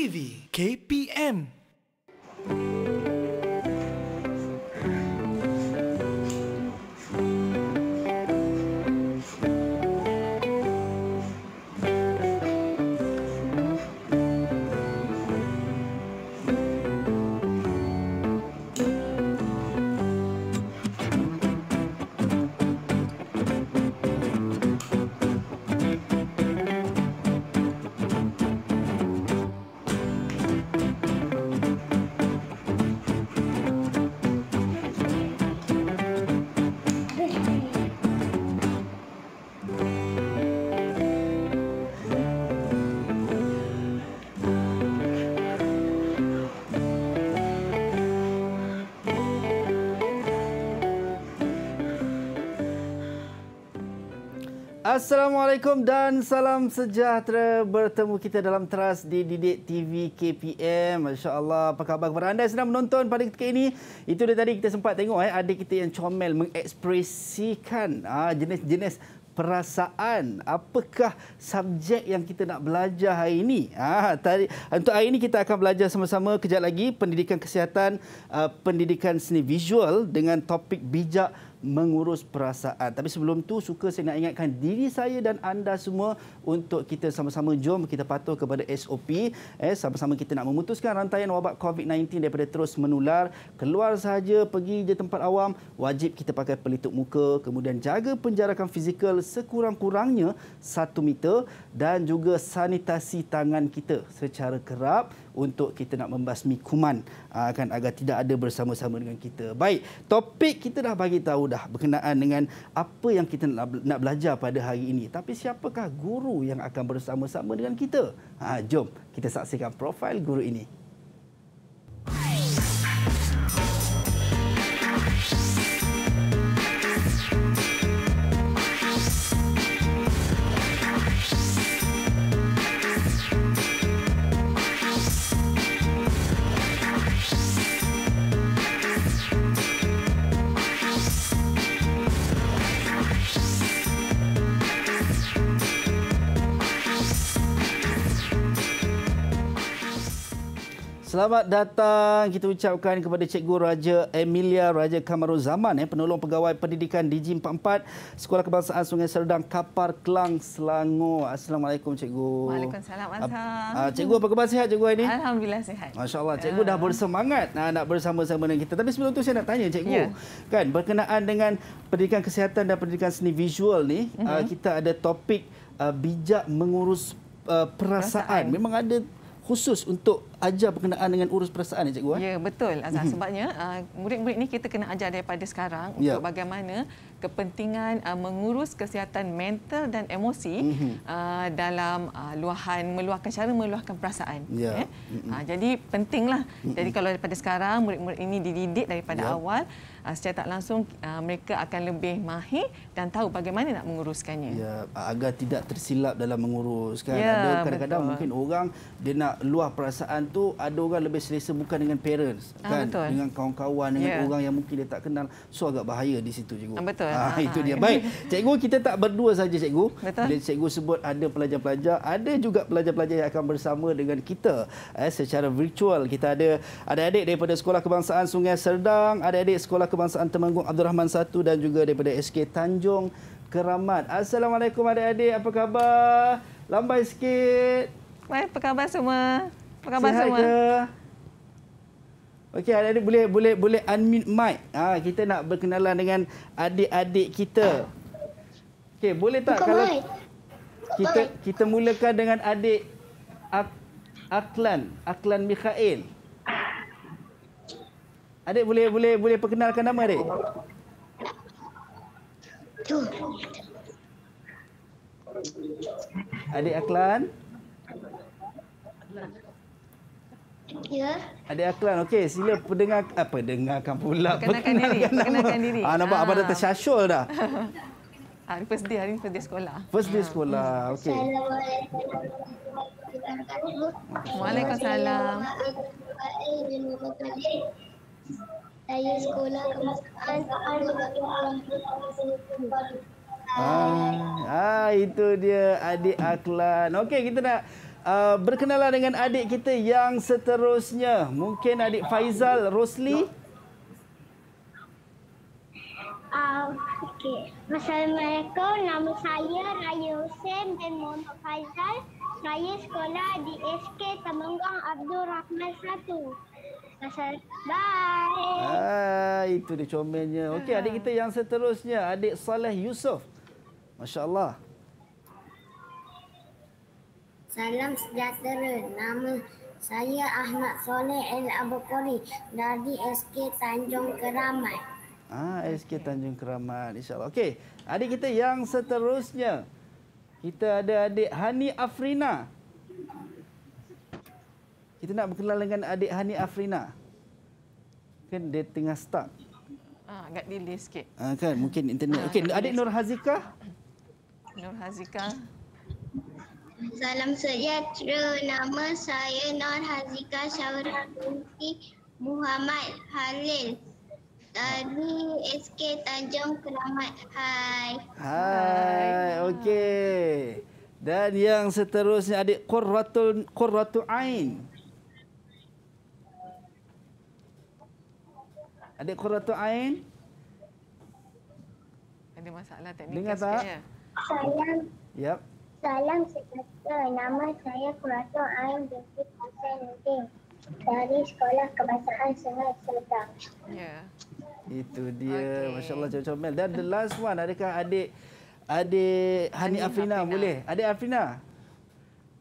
TV, KPM Assalamualaikum dan salam sejahtera bertemu kita dalam teras di Didik TV KPM. Masya-Allah, apa khabar kepada anda yang sedang menonton pada ketika ini? Itu dia tadi kita sempat tengok eh ada kita yang comel mengekspresikan ah jenis-jenis perasaan. Apakah subjek yang kita nak belajar hari ini? Ah tadi untuk hari ini kita akan belajar sama-sama kejap lagi pendidikan kesihatan, uh, pendidikan seni visual dengan topik bijak mengurus perasaan. Tapi sebelum tu suka saya nak ingatkan diri saya dan anda semua untuk kita sama-sama jom kita patuh kepada SOP eh sama-sama kita nak memutuskan rantaian wabak COVID-19 daripada terus menular. Keluar saja pergi je tempat awam wajib kita pakai pelitup muka, kemudian jaga penjarakan fizikal sekurang-kurangnya satu meter dan juga sanitasi tangan kita secara kerap untuk kita nak membasmi kuman ah, akan kan agar tidak ada bersama-sama dengan kita. Baik, topik kita dah bagi tahu dah berkenaan dengan apa yang kita nak, nak belajar pada hari ini. Tapi siapakah guru yang akan bersama-sama dengan kita? Ha, jom kita saksikan profil guru ini. Selamat datang kita ucapkan kepada Cikgu Raja Emilia Raja Kamarul Zaman eh penolong pegawai pendidikan DG44 Sekolah Kebangsaan Sungai Serdang Kapar Kelang Selangor. Assalamualaikum Cikgu. Waalaikumsalam. Uh, cikgu apa khabar sihat Cikgu hari ini? Alhamdulillah sihat. Masya-Allah ya. Cikgu dah bersemangat nah, nak bersama-sama dengan kita. Tapi sebelum tu saya nak tanya Cikgu yeah. kan berkenaan dengan pendidikan kesihatan dan pendidikan seni visual ni mm-hmm. uh, kita ada topik uh, bijak mengurus uh, perasaan. perasaan. Memang ada khusus untuk ajar berkenaan dengan urus perasaan ya cikgu? Eh? Ya betul Azhar mhm. sebabnya ah, murid-murid ni kita kena ajar daripada sekarang ya. untuk bagaimana kepentingan ah, mengurus kesihatan mental dan emosi mm-hmm. dalam luahan meluahkan cara meluahkan perasaan ya. Ya. jadi pentinglah mhm. jadi kalau daripada sekarang murid-murid ini dididik daripada ya. awal uh, secara tak langsung uh, mereka akan lebih mahir dan tahu bagaimana nak menguruskannya. Ya, agar tidak tersilap dalam menguruskan. Ya, ada kadang-kadang mungkin orang dia nak luah perasaan tu, ada orang lebih selesa bukan dengan parents ah, kan, dengan kawan-kawan, dengan ya. orang yang mungkin dia tak kenal. So agak bahaya di situ cikgu. Ah, betul. Ha, ha, itu ha, dia. Ya. Baik. Cikgu kita tak berdua saja cikgu. Betul. Bila cikgu sebut ada pelajar-pelajar, ada juga pelajar-pelajar yang akan bersama dengan kita eh, secara virtual. Kita ada ada adik daripada Sekolah Kebangsaan Sungai Serdang, ada adik sekolah Kebangsaan Temanggung Abdul Rahman Satu dan juga daripada SK Tanjung Keramat. Assalamualaikum adik-adik, apa khabar? Lambai sikit. Baik, apa khabar semua? Apa khabar Sihat semua? Okey, adik-adik boleh boleh boleh unmute mic. Ha, kita nak berkenalan dengan adik-adik kita. Okey, boleh tak Buka kalau mic. kita kita mulakan dengan adik Aklan, Aklan Mikhail. Adik boleh boleh boleh perkenalkan nama adik? Adik Aklan? Ya. Adik Aklan, okey sila pendengar apa ah, dengarkan pula perkenalkan, perkenalkan diri. Nama. Perkenalkan Ah nampak ah. abang dah ah. tersyasyul dah. Ah, ini first day, hari ini first day sekolah. First day ah. sekolah, okey. Assalamualaikum. Waalaikumsalam. Saya sekolah kemasukan ah, ah, itu dia adik Aklan. Okey, kita nak uh, berkenalan dengan adik kita yang seterusnya. Mungkin adik Faizal Rosli. Ah, okay. Assalamualaikum. Nama saya Raya Hussein bin Muhammad Faizal. Saya sekolah di SK Temenggong Abdul Rahman Bye. Ah, itu dia comelnya. Okey, adik kita yang seterusnya, adik Saleh Yusof. Masya-Allah. Salam sejahtera. Nama saya Ahmad Saleh Al Abukori dari SK Tanjung Keramat. Ah, SK Tanjung Keramat. Insya-Allah. Okey, adik kita yang seterusnya. Kita ada adik Hani Afrina. Kita nak berkenalan dengan adik Hani Afrina. Kan dia tengah stuck. Ah, agak delay sikit. Ah, kan mungkin internet. Okey, ah, adik Nur Hazika. Nur Hazika. Salam sejahtera. Nama saya Nur Hazika Syahrul Binti Muhammad Halil. Tadi SK Tanjung Keramat. Hai. Hai. Okey. Dan yang seterusnya adik Qurratul Qurratu Ain. Adik Qurratu Ain. Ada masalah teknikal Dengar tak? sikit ya? Salam. Salam sejahtera. Nama saya Qurratu Ain binti Hassan Udin. Dari Sekolah Kebangsaan Sungai Sedang. Ya. Yeah. Itu dia. Okay. Masya Allah comel-comel. Dan the last one. Adakah adik adik Hani Afrina, Afrina boleh? Adik Afrina.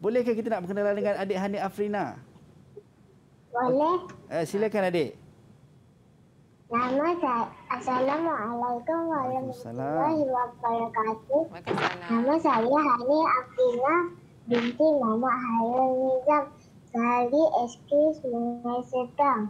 Bolehkah kita nak berkenalan dengan adik Hani Afrina? Boleh. Eh, silakan adik. Nama saya Assalamualaikum warahmatullahi wabarakatuh. Nama saya Hani Abdina binti Mama Hayo Nizam dari SK Sungai Setang.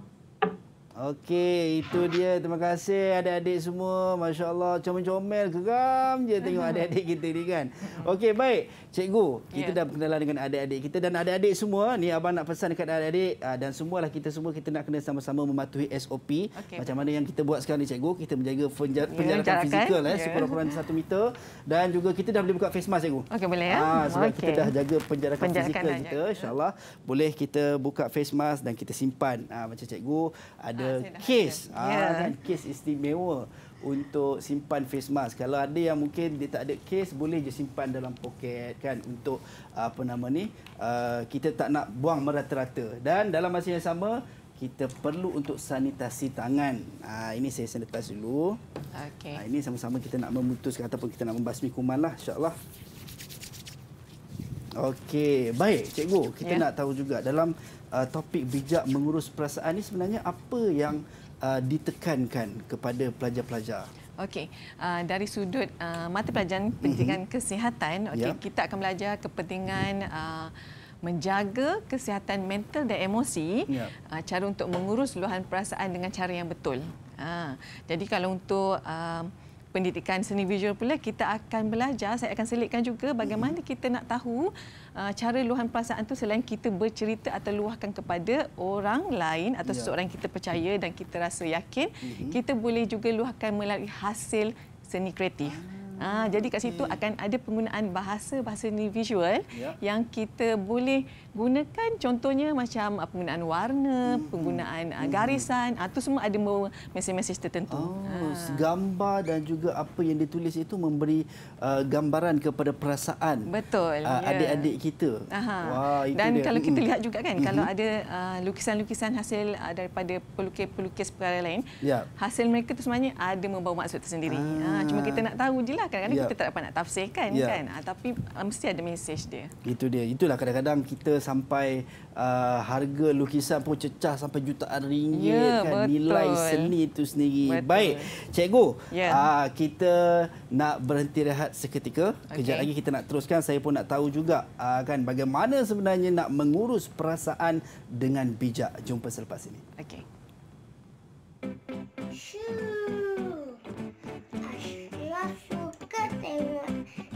Okey, itu dia. Terima kasih adik-adik semua. Masya Allah, comel-comel, geram je tengok adik-adik kita ni kan. Okey, baik. Cikgu, kita yeah. dah berkenalan dengan adik-adik kita dan adik-adik semua. Ni Abang nak pesan dekat adik-adik ah, dan semualah kita semua kita nak kena sama-sama mematuhi SOP. Okay. Macam mana yang kita buat sekarang ni, Cikgu. Kita menjaga ya, penjarakan yeah, fizikal, yeah. eh, ya. super satu meter. Dan juga kita dah boleh buka face mask, Cikgu. Okey, boleh ya. Ah, sebab okay. kita dah jaga penjarakan, penjarakan fizikal aja. kita, insyaAllah. Boleh kita buka face mask dan kita simpan. Ah, macam Cikgu, ada case ha, yeah. Ya. dan case istimewa untuk simpan face mask. Kalau ada yang mungkin dia tak ada case boleh je simpan dalam poket kan untuk apa nama ni uh, kita tak nak buang merata-rata. Dan dalam masa yang sama kita perlu untuk sanitasi tangan. Ha, ini saya sanitas dulu. Okay. Ha, ah, ini sama-sama kita nak memutus kata ataupun kita nak membasmi kuman lah insyaAllah. Okey, baik cikgu. Kita yeah. nak tahu juga dalam uh, topik bijak mengurus perasaan ini sebenarnya apa yang uh, ditekankan kepada pelajar-pelajar? Okey, uh, dari sudut uh, mata pelajaran pentingan mm-hmm. kesihatan, okey, yeah. kita akan belajar kepentingan uh, menjaga kesihatan mental dan emosi, ya. Uh, cara untuk mengurus luahan perasaan dengan cara yang betul. Ha. Jadi kalau untuk uh, pendidikan seni visual pula kita akan belajar saya akan selitkan juga bagaimana kita nak tahu uh, cara luahan perasaan tu selain kita bercerita atau luahkan kepada orang lain atau ya. seseorang kita percaya dan kita rasa yakin uh kita boleh juga luahkan melalui hasil seni kreatif uh Ah, jadi kat situ hmm. akan ada penggunaan bahasa-bahasa ni visual yeah. yang kita boleh gunakan contohnya macam ah, penggunaan warna, hmm. penggunaan ah, hmm. garisan, itu ah, semua ada mesej-mesej tertentu. Oh, ha. gambar dan juga apa yang ditulis itu memberi uh, gambaran kepada perasaan. Betul. Ya. Adik-adik uh, yeah. kita. Aha. Wah, itu dan dia. kalau kita hmm. lihat juga kan, kalau mhm. ada lukisan-lukisan uh, hasil uh, daripada pelukis-pelukis perkara lain, yeah. hasil mereka tu sebenarnya ada membawa maksud tersendiri. Ah. Ha, cuma kita nak tahu jelah kadang-kadang ya. kita tak dapat nak tafsirkan ya. kan ha, tapi ah, mesti ada message dia itu dia itulah kadang-kadang kita sampai uh, harga lukisan pun cecah sampai jutaan ringgit ya, kan betul. nilai seni itu sendiri betul. baik cikgu ya. uh, kita nak berhenti rehat seketika kejap lagi kita nak teruskan saya pun nak tahu juga uh, kan bagaimana sebenarnya nak mengurus perasaan dengan bijak jumpa selepas ini okey Shoo! and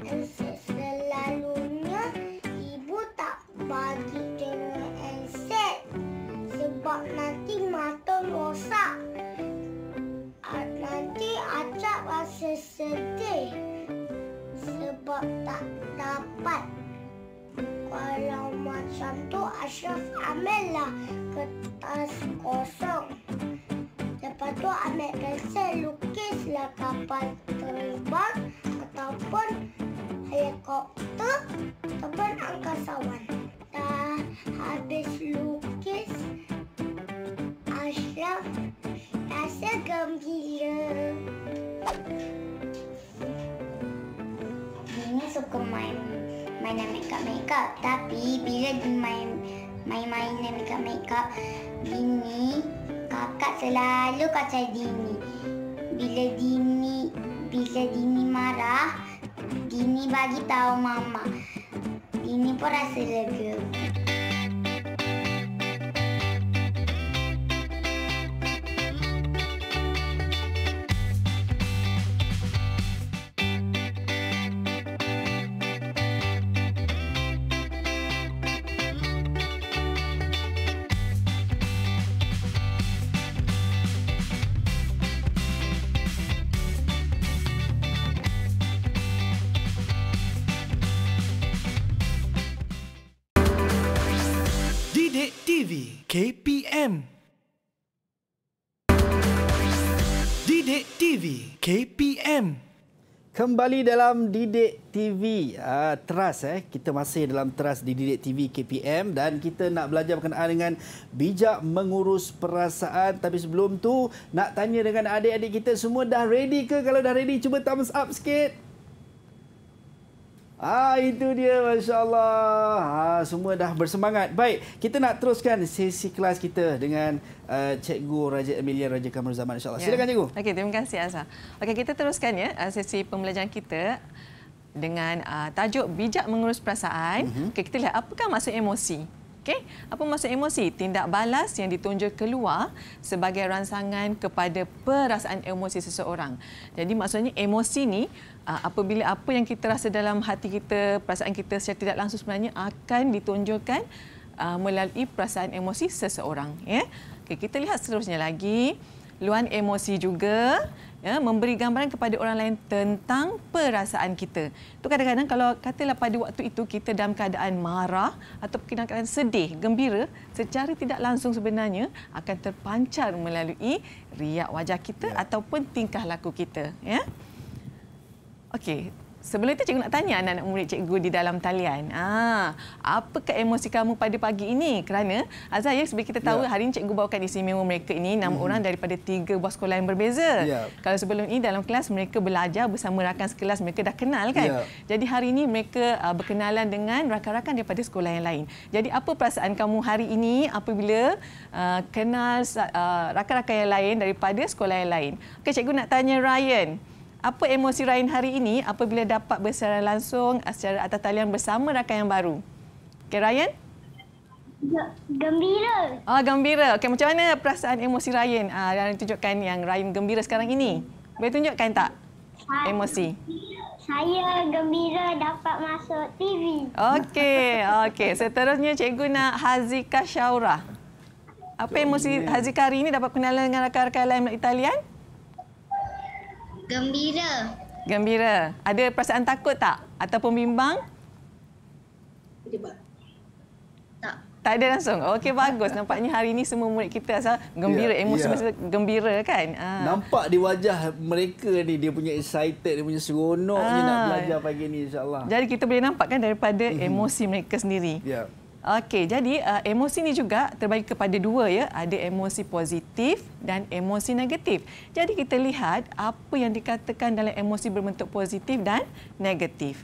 cachorrinho. Didik TV KPM Kembali dalam Didik TV uh, ah, Teras eh Kita masih dalam teras di Didik TV KPM Dan kita nak belajar berkenaan dengan Bijak mengurus perasaan Tapi sebelum tu Nak tanya dengan adik-adik kita semua Dah ready ke? Kalau dah ready cuba thumbs up sikit Ah itu dia masya-Allah. Ha semua dah bersemangat. Baik, kita nak teruskan sesi kelas kita dengan uh, Cikgu Raja Emilia Raja Kamaruzaman insya-Allah. Ya. Silakan Cikgu. Okey, terima kasih Asa. Okey, kita teruskan ya eh, sesi pembelajaran kita dengan uh, tajuk bijak mengurus perasaan. Uh-huh. Okey, kita lihat apakah maksud emosi. Okay? Apa maksud emosi? Tindak balas yang ditunjuk keluar sebagai rangsangan kepada perasaan emosi seseorang. Jadi maksudnya emosi ni ah, apabila apa yang kita rasa dalam hati kita, perasaan kita secara tidak langsung sebenarnya akan ditunjukkan ah, melalui perasaan emosi seseorang. Ya? Okay, kita lihat seterusnya lagi. Luan emosi juga ya, memberi gambaran kepada orang lain tentang perasaan kita. Tu kadang-kadang kalau katalah pada waktu itu kita dalam keadaan marah atau keadaan sedih, gembira, secara tidak langsung sebenarnya akan terpancar melalui riak wajah kita ya. ataupun tingkah laku kita. Ya? Okey, Sebelum itu cikgu nak tanya anak-anak murid cikgu di dalam talian. Ah, apakah emosi kamu pada pagi ini? Kerana Azhar ya sebab kita tahu ya. hari ini cikgu bawakan istimewa mereka ini enam hmm orang daripada tiga buah sekolah yang berbeza. Ya. Kalau sebelum ini dalam kelas mereka belajar bersama rakan sekelas mereka dah kenal kan. Ya. Jadi hari ini mereka ah, berkenalan dengan rakan-rakan daripada sekolah yang lain. Jadi apa perasaan kamu hari ini apabila uh, kenal uh, rakan-rakan yang lain daripada sekolah yang lain? Okey cikgu nak tanya Ryan apa emosi Rain hari ini apabila dapat bersiaran langsung ah, secara atas talian bersama rakan yang baru? Okey, Ryan? Gembira. Ah, oh, gembira. Okey, macam mana perasaan emosi Ryan? Ah, uh, tunjukkan yang Ryan gembira sekarang ini. Boleh tunjukkan tak emosi? Saya gembira dapat masuk TV. Okey, okey. Seterusnya cikgu nak Hazika Syaurah. Apa emosi Hazika hari ini dapat kenalan dengan rakan-rakan lain Italian? Italian? Gembira. Gembira. Ada perasaan takut tak? Ataupun bimbang? Tak. Tak ada langsung? Okey, bagus. Nampaknya hari ini semua murid kita asal gembira. Yeah, Emosi yeah. masih gembira kan? Ah. Nampak di wajah mereka ni, dia punya excited, dia punya seronok ah. je nak belajar pagi ini insyaAllah. Jadi kita boleh nampak kan daripada mhm. emosi mereka sendiri. Yeah. Okey, jadi uh, emosi ni juga terbagi kepada dua ya. Ada emosi positif dan emosi negatif. Jadi kita lihat apa yang dikatakan dalam emosi berbentuk positif dan negatif.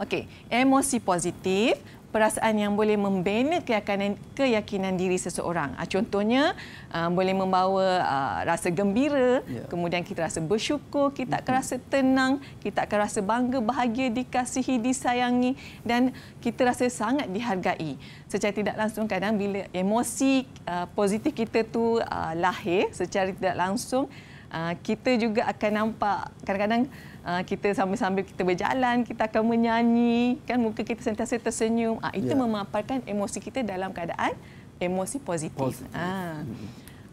Okey, emosi positif perasaan yang boleh membina keyakinan, keyakinan diri seseorang. Ah, contohnya, ah, boleh membawa ah, rasa gembira, ya. kemudian kita rasa bersyukur, kita akan rasa tenang, kita akan rasa bangga, bahagia, dikasihi, disayangi dan kita rasa sangat dihargai. Secara tidak langsung kadang bila emosi positif kita tu lahir secara tidak langsung, kita juga akan nampak kadang-kadang Ah, kita sambil-sambil kita berjalan, kita akan menyanyi, kan muka kita sentiasa tersenyum. Ha, itu yeah. memaparkan emosi kita dalam keadaan emosi positif. positif. Ha.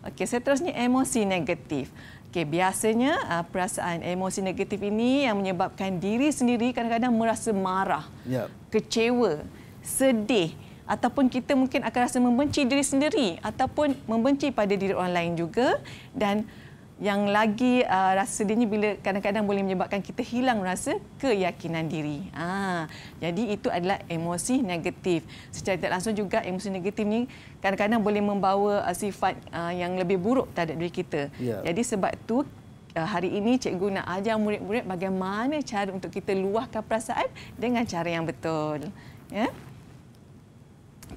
Okey, seterusnya emosi negatif. Okey, biasanya uh, perasaan emosi negatif ini yang menyebabkan diri sendiri kadang-kadang merasa marah, yeah. kecewa, sedih ataupun kita mungkin akan rasa membenci diri sendiri ataupun membenci pada diri orang lain juga dan yang lagi uh, rasa dia ni bila kadang-kadang boleh menyebabkan kita hilang rasa keyakinan diri. Ah, jadi itu adalah emosi negatif. Secara tidak langsung juga emosi negatif ni kadang-kadang boleh membawa uh, sifat uh, yang lebih buruk terhadap diri kita. Ya. Jadi sebab tu uh, hari ini cikgu nak ajar murid-murid bagaimana cara untuk kita luahkan perasaan dengan cara yang betul. Ya. Yeah?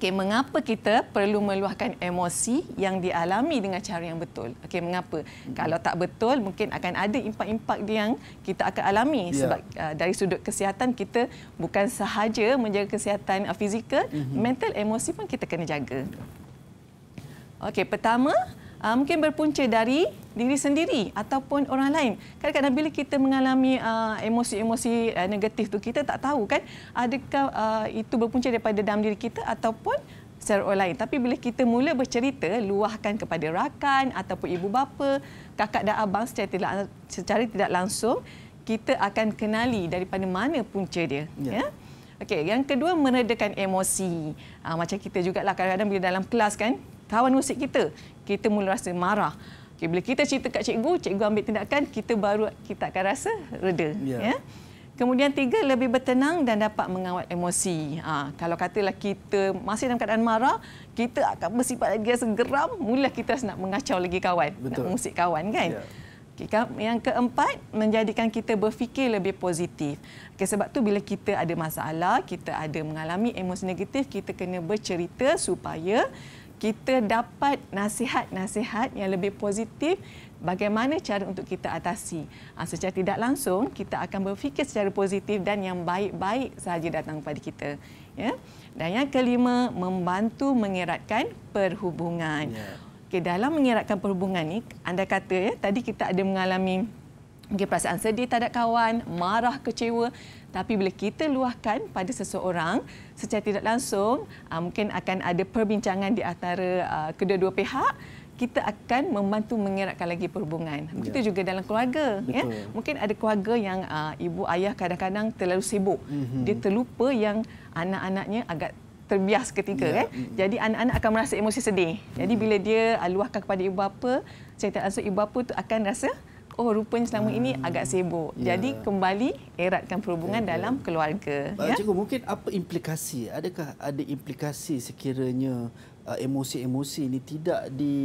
okey mengapa kita perlu meluahkan emosi yang dialami dengan cara yang betul okey mengapa hmm. kalau tak betul mungkin akan ada impak-impak yang kita akan alami yeah. sebab uh, dari sudut kesihatan kita bukan sahaja menjaga kesihatan uh, fizikal hmm. mental emosi pun kita kena jaga okey pertama uh, mungkin berpunca dari diri sendiri ataupun orang lain. Kadang-kadang bila kita mengalami ah, emosi-emosi uh, negatif tu kita tak tahu kan adakah uh, itu berpunca daripada dalam diri kita ataupun secara lain. Tapi bila kita mula bercerita, luahkan kepada rakan ataupun ibu bapa, kakak dan abang secara tidak, secara tidak langsung, kita akan kenali daripada mana punca dia. Ya. ya? Okey, yang kedua meredakan emosi. Ha, macam kita juga lah kadang-kadang bila dalam kelas kan, kawan musik kita, kita mula rasa marah. Okay, bila kita cerita kat cikgu, cikgu ambil tindakan, kita baru kita akan rasa reda. Ya. ya? Kemudian tiga, lebih bertenang dan dapat mengawal emosi. Ha, kalau katalah kita masih dalam keadaan marah, kita akan bersifat lagi rasa geram, mula kita nak mengacau lagi kawan, Betul. nak mengusik kawan kan. Ya. Okay, yang keempat, menjadikan kita berfikir lebih positif. Okay, sebab tu bila kita ada masalah, kita ada mengalami emosi negatif, kita kena bercerita supaya kita dapat nasihat-nasihat yang lebih positif bagaimana cara untuk kita atasi. Ah, secara tidak langsung, kita akan berfikir secara positif dan yang baik-baik sahaja datang kepada kita. Ya? Dan yang kelima, membantu mengeratkan perhubungan. Yeah. Okay, dalam mengeratkan perhubungan ni, anda kata ya, tadi kita ada mengalami okay, perasaan sedih tak ada kawan, marah, kecewa. Tapi bila kita luahkan pada seseorang secara tidak langsung, uh, mungkin akan ada perbincangan di antara uh, kedua-dua pihak kita akan membantu mengeratkan lagi perhubungan. Begitu ya. juga dalam keluarga. Ya. Mungkin ada keluarga yang uh, ibu ayah kadang-kadang terlalu sibuk. Mm-hmm. Dia terlupa yang anak-anaknya agak terbias ketika. Ya. Eh. Jadi anak-anak akan merasa emosi sedih. Jadi mm-hmm. bila dia uh, luahkan kepada ibu bapa, cerita langsung ibu bapa itu akan rasa oh rupanya selama hmm. ini agak sibuk. Ya. Jadi kembali eratkan perhubungan okay. Ya, ya. dalam keluarga. Pak ya? Cikgu, mungkin apa implikasi? Adakah ada implikasi sekiranya uh, emosi-emosi ini tidak di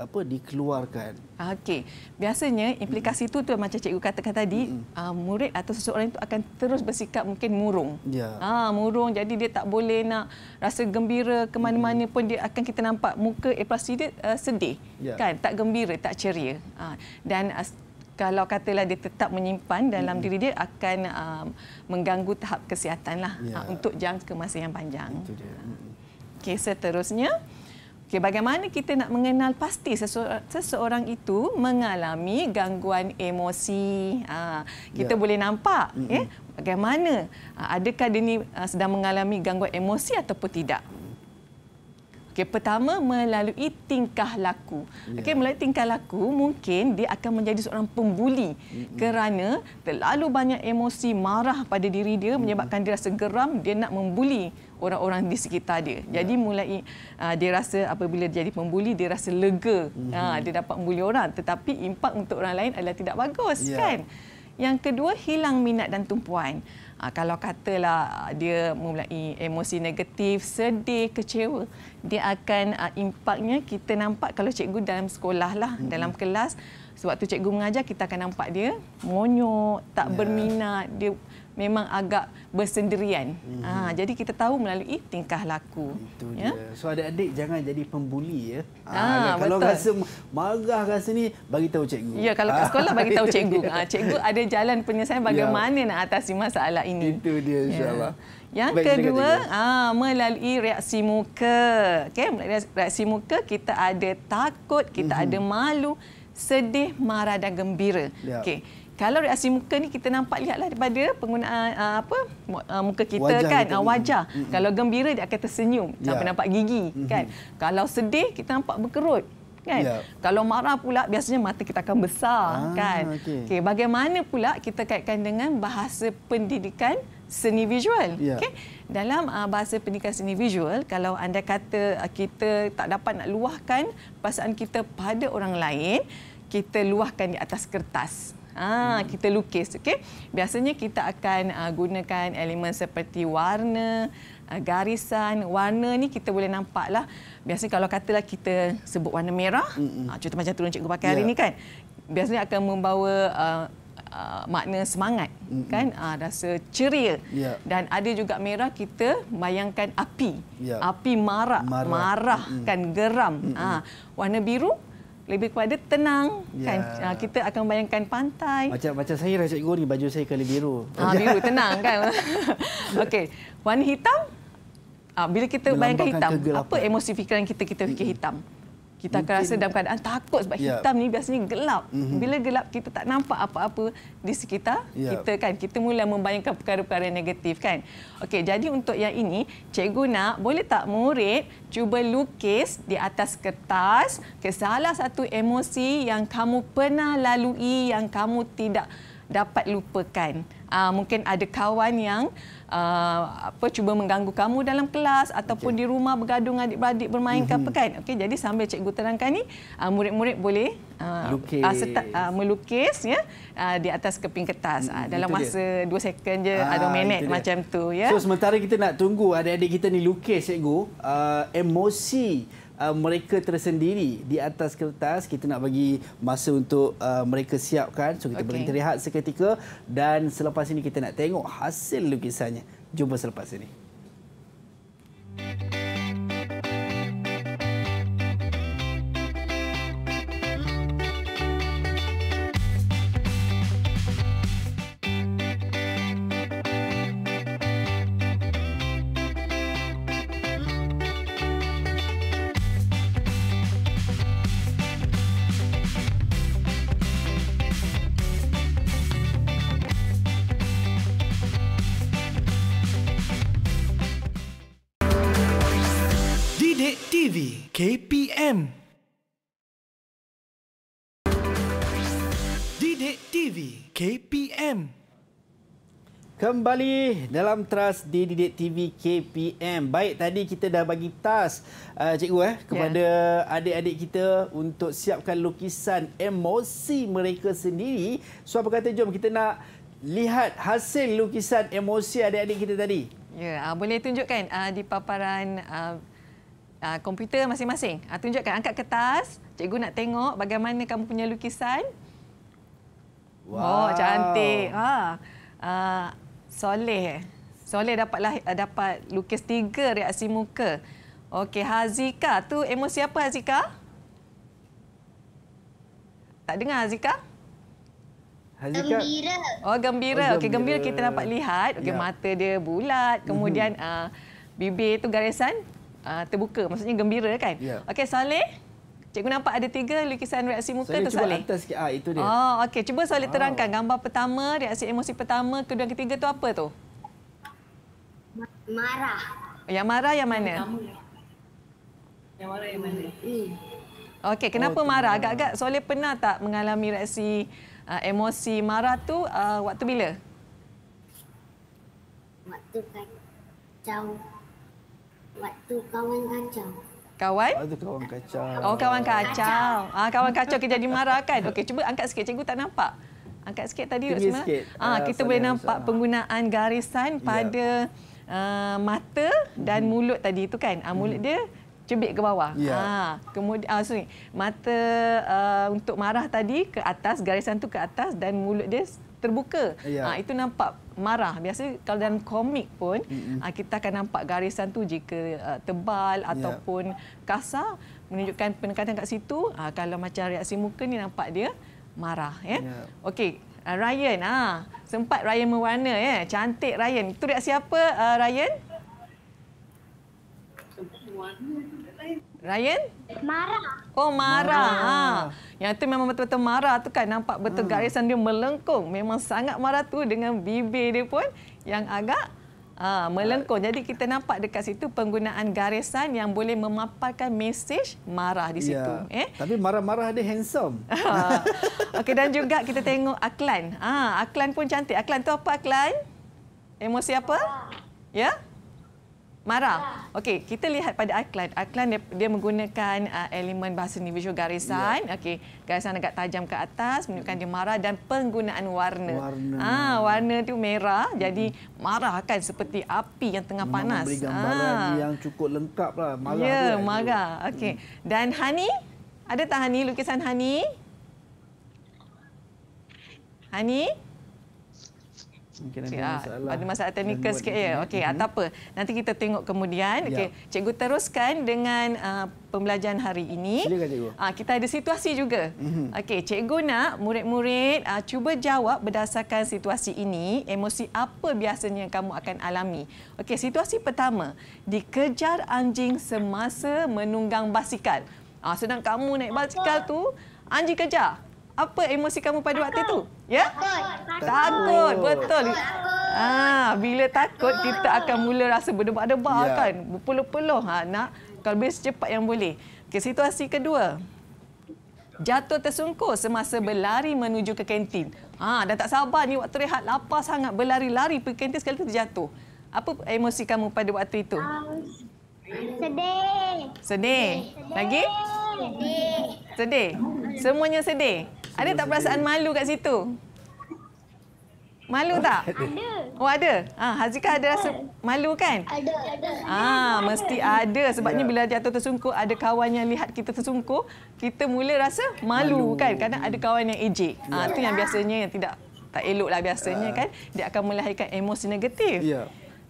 apa dikeluarkan. Okey. Biasanya implikasi hmm. itu tu macam cikgu kata tadi, hmm. uh, murid atau seseorang itu akan terus bersikap mungkin murung. Ya. Ah, murung jadi dia tak boleh nak rasa gembira ke mana-mana hmm. pun dia akan kita nampak muka ekspresi eh, dia uh, sedih. Ya. Kan? Tak gembira, tak ceria. Uh, dan uh, kalau katalah dia tetap menyimpan dalam diri dia akan um, mengganggu tahap kesihatan lah ya. Uh, untuk jangka masa yang panjang. Itu dia. Okey, seterusnya. Okey, bagaimana kita nak mengenal pasti seseorang itu mengalami gangguan emosi? Ah, kita ya. boleh nampak, ya. Bagaimana? Ah, adakah dia ini ah, sedang mengalami gangguan emosi ataupun tidak? Okay, pertama melalui tingkah laku. Yeah. Okay, melalui tingkah laku mungkin dia akan menjadi seorang pembuli mm-hmm. kerana terlalu banyak emosi marah pada diri dia mm-hmm. menyebabkan dia rasa geram dia nak membuli orang-orang di sekitar dia. Ya. Jadi mulai uh, dia rasa apabila dia jadi pembuli dia rasa lega. Mm-hmm. Uh, dia dapat membuli orang tetapi impak untuk orang lain adalah tidak bagus yeah. kan. Yang kedua hilang minat dan tumpuan. Ah, kalau katalah dia memulai emosi negatif, sedih, kecewa, dia akan ah, impaknya kita nampak kalau cikgu dalam sekolah lah, hmm. dalam kelas, sebab tu cikgu mengajar kita akan nampak dia monyok, tak yeah. berminat, dia memang agak bersendirian. Mm -hmm. ha, jadi kita tahu melalui tingkah laku. Itu ya? dia. So adik-adik jangan jadi pembuli ya. Ha, ha, kalau betul. rasa marah rasa ni bagi tahu cikgu. Ya kalau kat sekolah bagi tahu cikgu. Ha, cikgu ada jalan penyelesaian ya. bagaimana ya. nak atasi masalah ini. Itu dia ya. insya-Allah. Ya. Yang Baik, kedua, ah melalui reaksi muka. Okay, melalui reaksi muka kita ada takut, kita mm -hmm. ada malu, sedih, marah dan gembira. Ya. Okey kalau reaksi muka ni kita nampak lihatlah daripada penggunaan uh, apa uh, muka kita wajah kan, kita uh, wajah. Mm-hmm. Kalau gembira dia akan tersenyum, yeah. Ya. nampak gigi mm-hmm. kan. Kalau sedih kita nampak berkerut kan. Yeah. Kalau marah pula biasanya mata kita akan besar ah, kan. Okey, okay, bagaimana pula kita kaitkan dengan bahasa pendidikan seni visual? Yeah. Okey. Dalam uh, bahasa pendidikan seni visual, kalau anda kata uh, kita tak dapat nak luahkan perasaan kita pada orang lain, kita luahkan di atas kertas. Ah, hmm. kita lukis, okey. Biasanya kita akan uh, gunakan elemen seperti warna, uh, garisan. Warna ni kita boleh nampaklah. Biasanya kalau katalah kita sebut warna merah, hmm. uh, contoh macam tu cikgu pakai hari ya. ni kan. Biasanya akan membawa uh, Uh, makna semangat mm-hmm. kan uh, rasa ceria yeah. dan ada juga merah kita bayangkan api yeah. api marah marah, marah mm-hmm. kan geram mm-hmm. uh, warna biru lebih kepada tenang kan? ya. kan uh, kita akan bayangkan pantai macam macam saya rasa cikgu ni baju saya kali biru ah biru tenang kan okey warna hitam ah bila kita bayangkan hitam apa emosi fikiran kita kita fikir hitam kita akan rasa dalam keadaan takut sebab yeah. hitam ni biasanya gelap. Mm-hmm. Bila gelap kita tak nampak apa-apa di sekitar yeah. kita kan. Kita mula membayangkan perkara-perkara negatif kan. Okey, jadi untuk yang ini, cikgu nak boleh tak murid cuba lukis di atas kertas ke salah satu emosi yang kamu pernah lalui yang kamu tidak dapat lupakan uh, mungkin ada kawan yang uh, apa cuba mengganggu kamu dalam kelas ataupun okay. di rumah bergadung adik-beradik bermain mm-hmm. ke apa mhm. kan okey jadi sambil cikgu terangkan ni uh, murid-murid boleh uh, uh, seta, uh, melukis ya uh, di atas keping kertas uh, dalam masa 2 second je atau ah, minit macam tu ya so sementara kita nak tunggu adik-adik kita ni lukis cikgu uh, emosi Uh, mereka tersendiri di atas kertas. Kita nak bagi masa untuk uh, mereka siapkan. So, kita okay. boleh terlihat seketika. Dan selepas ini kita nak tengok hasil lukisannya. Jumpa selepas ini. Thank you. KPM. Kembali dalam trust di Didik TV KPM. Baik tadi kita dah bagi tas uh, cikgu eh kepada yeah. adik-adik kita untuk siapkan lukisan emosi mereka sendiri. So apa kata jom kita nak lihat hasil lukisan emosi adik-adik kita tadi. Ya, yeah, uh, boleh tunjukkan uh, di paparan uh, uh, komputer masing-masing. Uh, tunjukkan angkat kertas. Cikgu nak tengok bagaimana kamu punya lukisan. Wow, oh, cantik. Ha. Uh, soleh. Eh. Soleh dapatlah dapat lukis tiga reaksi muka. Okey, Hazika tu emosi apa Hazika? Tak dengar Hazika? Hazika. Gembira. Oh, gembira. Oh, gembira. Okey, gembira kita dapat lihat. Okey, ya. mata dia bulat, kemudian uh-huh. uh, bibir tu garisan uh, terbuka. Maksudnya gembira kan? Ya. Okey, Soleh? Cikgu nampak ada tiga lukisan reaksi muka so, tersalih. Saya cuba lantar sikit. Ah, itu dia. Oh, okey. Cuba Salih wow. terangkan gambar pertama, reaksi emosi pertama, kedua ketiga tu apa tu? Marah. Yang marah yang mana? Yang marah yang mana? Eh. Okey, kenapa oh, marah? Agak-agak Soleh pernah tak mengalami reaksi uh, emosi marah tu uh, waktu bila? Waktu kacau. Waktu kawan kacau. Kawan? Ada kawan kacau. Oh, kawan kacau. Ah, kawan kacau kita jadi marah kan. Okey, cuba angkat sikit. Cikgu tak nampak. Angkat sikit tadi duduk semua. Sikit. Ah, ah kita boleh nampak sama. penggunaan garisan ya. pada ya. uh, mata dan hmm. mulut tadi itu kan. Ah, mulut hmm. dia cebik ke bawah. Ya. Ah, kemudian ah, sorry. mata uh, untuk marah tadi ke atas, garisan tu ke atas dan mulut dia terbuka. Ya. Ha, itu nampak marah. Biasanya kalau dalam komik pun mm-hmm. kita akan nampak garisan tu jika uh, tebal ya. ataupun kasar menunjukkan penekanan kat situ. Uh, kalau macam reaksi muka ni nampak dia marah ya. ya. Okey, Ryan ah uh, sempat Ryan mewarna ya. Eh. Cantik Ryan. Itu reaksi apa uh, Ryan? Ryan? Marah. Oh, marah. marah. Ha. Yang itu memang betul-betul marah tu kan. Nampak betul garisan hmm. dia melengkung. Memang sangat marah tu dengan bibir dia pun yang agak ha, melengkung. Jadi kita nampak dekat situ penggunaan garisan yang boleh memaparkan mesej marah di situ. Ya. Eh? Tapi marah-marah dia handsome. Ha. Okey, dan juga kita tengok Aklan. Ha, Aklan pun cantik. Aklan tu apa Aklan? Emosi apa? Ya? Yeah? Marah. Okey, kita lihat pada Aklan. Aklan dia, dia menggunakan uh, elemen bahasa ni visual garisan. Ya. Okey, garisan agak tajam ke atas menunjukkan dia marah dan penggunaan warna. warna. Ah, warna tu merah. Hmm. Jadi marah kan seperti api yang tengah Memang panas. Memberi gambaran ah. yang cukup lengkaplah marah. Ya, kan. marah. Okey. Hmm. Dan Hani, ada tak Hani lukisan Hani? Hani? Mungkin ada ah, masalah. Ada masalah teknikal sikit ya. Okey, mm -hmm. tak apa. Nanti kita tengok kemudian. Ya. Okey, cikgu teruskan dengan uh, pembelajaran hari ini. Silakan cikgu. Uh, kita ada situasi juga. Mm -hmm. Okey, cikgu nak murid-murid uh, cuba jawab berdasarkan situasi ini, emosi apa biasanya yang kamu akan alami. Okey, situasi pertama, dikejar anjing semasa menunggang basikal. Ah, uh, sedang kamu naik basikal tu, anjing kejar apa emosi kamu pada waktu itu? Ya? Takut. Takut, takut. betul. Takut. Ah, bila takut kita akan mula rasa berdebar-debar ya. kan? Berpeluh-peluh ha, nak kalau boleh secepat yang boleh. Okey, situasi kedua. Jatuh tersungkur semasa berlari menuju ke kantin. Ha, dah tak sabar ni waktu rehat lapar sangat berlari-lari pergi kantin sekali tu terjatuh. Apa emosi kamu pada waktu itu? Um, sedih. sedih. Sedih. Lagi? Sedih. Semuanya sedih. Semua ada tak perasaan sedih. malu kat situ? Malu tak? Ada. Oh ada. Ah ha, Hazika ada rasa malu kan? Ada, ada. Ah ha, mesti ada, sebabnya ya. bila jatuh tersungkur ada kawan yang lihat kita tersungkur, kita mula rasa malu, malu. kan? Kadang ada kawan yang ejek. Ah ha, ya. tu yang biasanya yang tidak tak elok lah biasanya ya. kan? Dia akan melahirkan emosi negatif. Ya.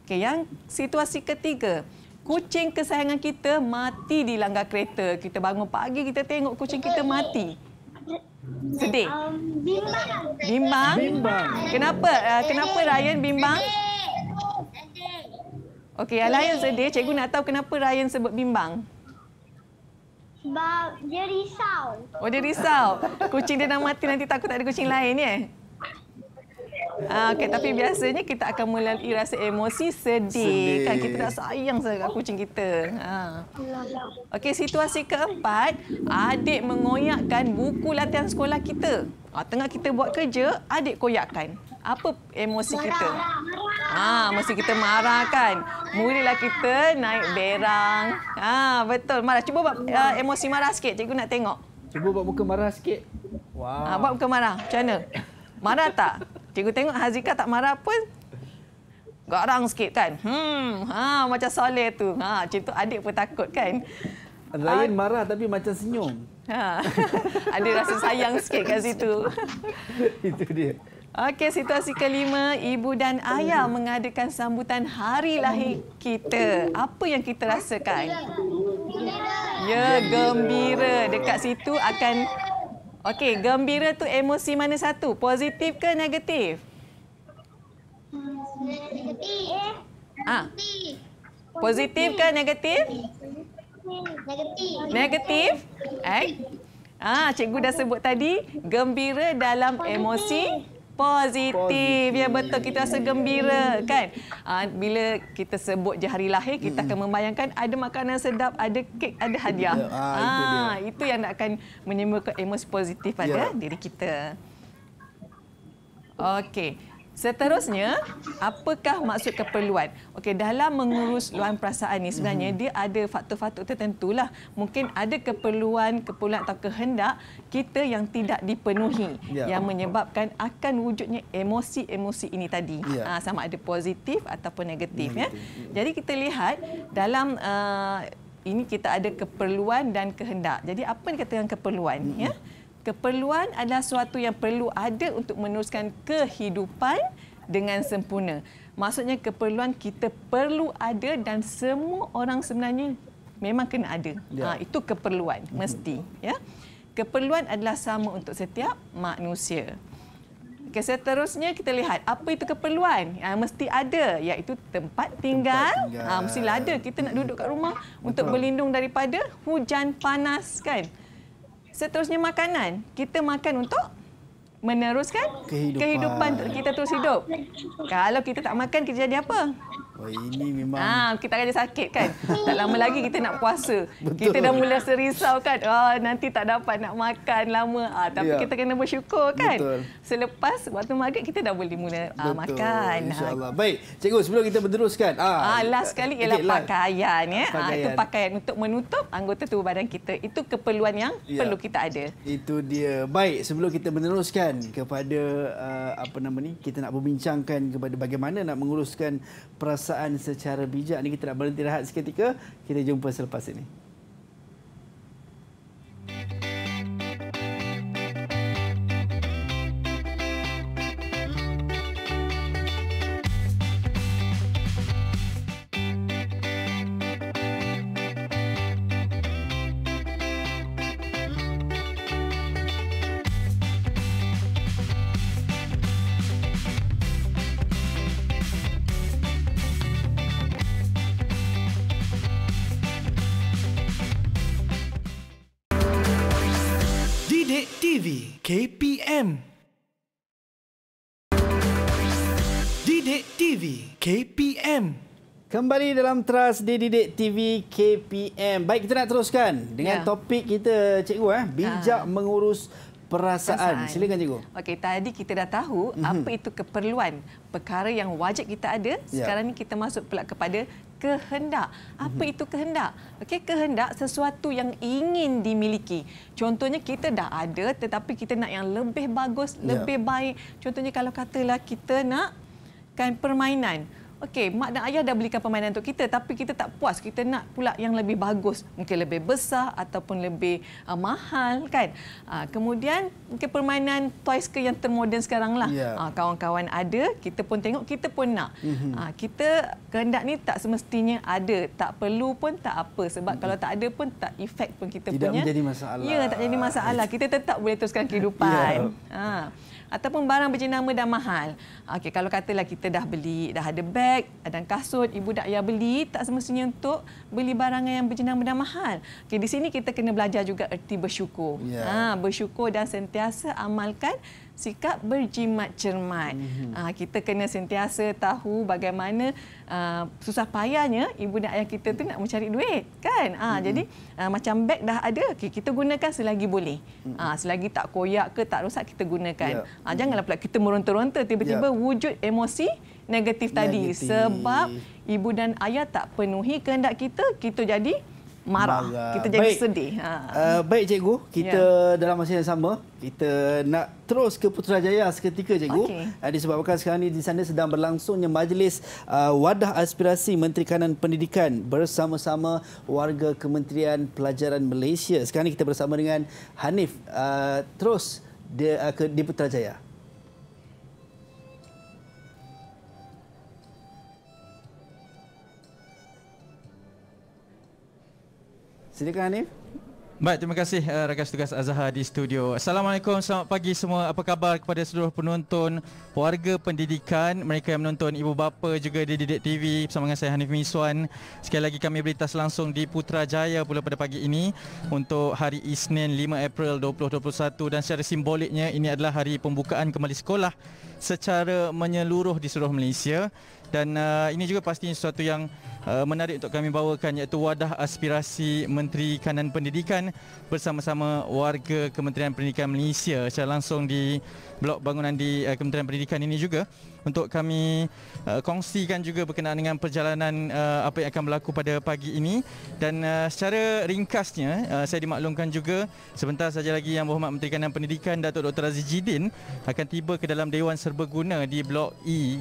Okey, yang situasi ketiga kucing kesayangan kita mati di langgar kereta. Kita bangun pagi kita tengok kucing kita eh, mati. Eh, sedih. Um, bimbang. Bimbang. bimbang. Kenapa? Uh, kenapa Ryan bimbang? Okey, Ryan sedih. Cikgu nak tahu kenapa Ryan sebut bimbang? Sebab dia risau. Oh, dia risau. Kucing dia dah mati nanti takut tak ada kucing lain ya? Ah, okay, tapi biasanya kita akan melalui rasa emosi sedih. sedih. Kan kita tak sayang sangat kucing kita. Ha. Okey, situasi keempat, adik mengoyakkan buku latihan sekolah kita. Ah, tengah kita buat kerja, adik koyakkan. Apa emosi kita? Ah, ha, mesti kita marah kan. Mulilah kita naik berang. Ah, ha, betul. Marah. Cuba buat uh, emosi marah sikit. Cikgu nak tengok. Cuba buat muka marah sikit. Wow. Ah, ha, buat muka marah. Macam mana? Marah tak? Cikgu tengok Hazika tak marah pun garang sikit kan. Hmm, ha macam soleh tu. Ha macam tu adik pun takut kan. Lain uh, marah tapi macam senyum. Ha. Ada rasa sayang sikit kat situ. Itu dia. Okey, situasi kelima, ibu dan ayah mengadakan sambutan hari lahir kita. Apa yang kita rasakan? Ya, gembira. Dekat situ akan Okey, gembira tu emosi mana satu? Positif ke negatif? Negatif. Ah. Positif ke negatif? Negatif. Negatif? Eh? Ah, cikgu dah sebut tadi gembira dalam emosi positif. Ya betul kita rasa gembira kan? Ah, bila kita sebut je hari lahir kita akan membayangkan ada makanan sedap, ada kek, ada hadiah. Ha, itu yang akan menyemburkan emosi positif pada ya. diri kita. Okey. Seterusnya, apakah maksud keperluan? Okey, dalam mengurus luahan perasaan ini sebenarnya mhm. dia ada faktor-faktor tertentu lah. Mungkin ada keperluan, keperluan atau kehendak kita yang tidak dipenuhi ya. yang menyebabkan akan wujudnya emosi-emosi ini tadi. Ya. Ha, sama ada positif ataupun negatif. Ya. ya. Jadi kita lihat dalam uh, ini kita ada keperluan dan kehendak. Jadi apa yang dikatakan keperluan? Ya. ya? keperluan adalah suatu yang perlu ada untuk meneruskan kehidupan dengan sempurna. Maksudnya keperluan kita perlu ada dan semua orang sebenarnya memang kena ada. Ya. Ha, itu keperluan mhm. mesti. Ya. Keperluan adalah sama untuk setiap manusia. Okay, seterusnya kita lihat apa itu keperluan ha, mesti ada iaitu tempat tinggal, tempat tinggal. Ha, mestilah ada kita nak duduk kat rumah untuk berlindung daripada hujan panas kan seterusnya makanan kita makan untuk meneruskan kehidupan, kehidupan kita terus hidup kalau kita tak makan kita jadi apa Oh, ini memang... Ah, kita akan sakit kan? tak lama lagi kita nak puasa. Betul. Kita dah mula serisau kan? Oh, nanti tak dapat nak makan lama. Ah, tapi yeah. kita kena bersyukur kan? Betul. Selepas waktu maghrib kita dah boleh mula Ah, makan. Ha. Baik, cikgu sebelum kita berteruskan. Ah, ah, last sekali eh, ialah okay, pakaian. Ya. pakaian. Ah, itu pakaian untuk menutup anggota tubuh badan kita. Itu keperluan yang yeah. perlu kita ada. Itu dia. Baik, sebelum kita berteruskan kepada uh, apa nama ni, kita nak berbincangkan kepada bagaimana nak menguruskan perasaan kekuasaan secara bijak ni kita nak berhenti rehat seketika kita jumpa selepas ini PM. Didik TV KPM. Kembali dalam Trust Dididik TV KPM. Baik kita nak teruskan dengan ya. topik kita cikgu eh bijak ha. mengurus perasaan. perasaan. Silakan cikgu. Okey, tadi kita dah tahu mm -hmm. apa itu keperluan, perkara yang wajib kita ada. Ya. Sekarang ya. ni kita masuk pula kepada kehendak. Apa mhm. itu kehendak? Okey, kehendak sesuatu yang ingin dimiliki. Contohnya kita dah ada tetapi kita nak yang lebih bagus, ya. lebih baik. Contohnya kalau katalah kita nak kan permainan Okey, mak dan ayah dah belikan permainan untuk kita tapi kita tak puas. Kita nak pula yang lebih bagus, mungkin lebih besar ataupun lebih uh, mahal kan. Uh, kemudian mungkin permainan toys ke yang termoden sekaranglah. Yeah. Ya. Uh, kawan-kawan ada, kita pun tengok, kita pun nak. Mm-hmm. Uh, kita kehendak ni tak semestinya ada, tak perlu pun tak apa sebab mm-hmm. kalau tak ada pun tak efek pun kita Tidak punya. Tidak menjadi masalah. Ya, tak jadi masalah. Kita tetap boleh teruskan kehidupan. Yeah. Ya. Uh ataupun barang berjenama dah mahal. Okey, kalau katalah kita dah beli, dah ada beg, ada kasut, ibu dah ya beli, tak semestinya untuk beli barang yang berjenama dan mahal. Okey, di sini kita kena belajar juga erti bersyukur. Yeah. Ha, bersyukur dan sentiasa amalkan sikap berjimat cermat. Mm-hmm. kita kena sentiasa tahu bagaimana ah, susah payahnya ibu dan ayah kita tu nak mencari duit, kan? mm-hmm. Jadi macam beg dah ada, kita gunakan selagi boleh. Mm-hmm. selagi tak koyak ke tak rosak kita gunakan. Yeah. Ya. Uh, janganlah pula kita meronta-ronta tiba-tiba yeah. wujud emosi negatif tadi negatif. sebab ibu dan ayah tak penuhi kehendak kita, kita jadi marah. marah. Kita jadi baik. sedih. Ha. Uh, baik, cikgu. Kita yeah. dalam masa yang sama. Kita nak terus ke Putrajaya seketika, cikgu. Okay. Uh, eh, disebabkan sekarang ini di sana sedang berlangsungnya majlis uh, wadah aspirasi Menteri Kanan Pendidikan bersama-sama warga Kementerian Pelajaran Malaysia. Sekarang ini kita bersama dengan Hanif. Uh, terus di, uh, ke, di Putrajaya. Silakan Hanif. Baik, terima kasih uh, rakan tugas Azhar di studio. Assalamualaikum, selamat pagi semua. Apa khabar kepada seluruh penonton, warga pendidikan, mereka yang menonton ibu bapa juga di Didik TV bersama dengan saya Hanif Miswan. Sekali lagi kami beritas langsung di Putrajaya pula pada pagi ini untuk hari Isnin 5 April 2021 dan secara simboliknya ini adalah hari pembukaan kembali sekolah secara menyeluruh di seluruh Malaysia dan uh, ini juga pasti sesuatu yang Eh, menarik untuk kami bawakan iaitu wadah aspirasi Menteri Kanan Pendidikan bersama-sama warga Kementerian Pendidikan Malaysia secara langsung di blok bangunan di eh, Kementerian Pendidikan ini juga untuk kami eh, kongsikan juga berkenaan dengan perjalanan apa yang akan berlaku pada pagi ini dan secara ringkasnya saya dimaklumkan juga sebentar saja lagi Yang Berhormat Menteri Kanan Pendidikan Datuk Dr Aziz Jidin akan tiba ke dalam Dewan Serbaguna di blok E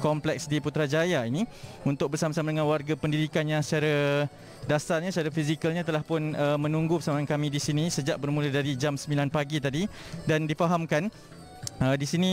kompleks di Putrajaya ini untuk bers- bersama-sama dengan warga pendidikan yang secara dasarnya secara fizikalnya telah pun uh, menunggu bersama kami di sini sejak bermula dari jam 9 pagi tadi dan dipahamkan uh, di sini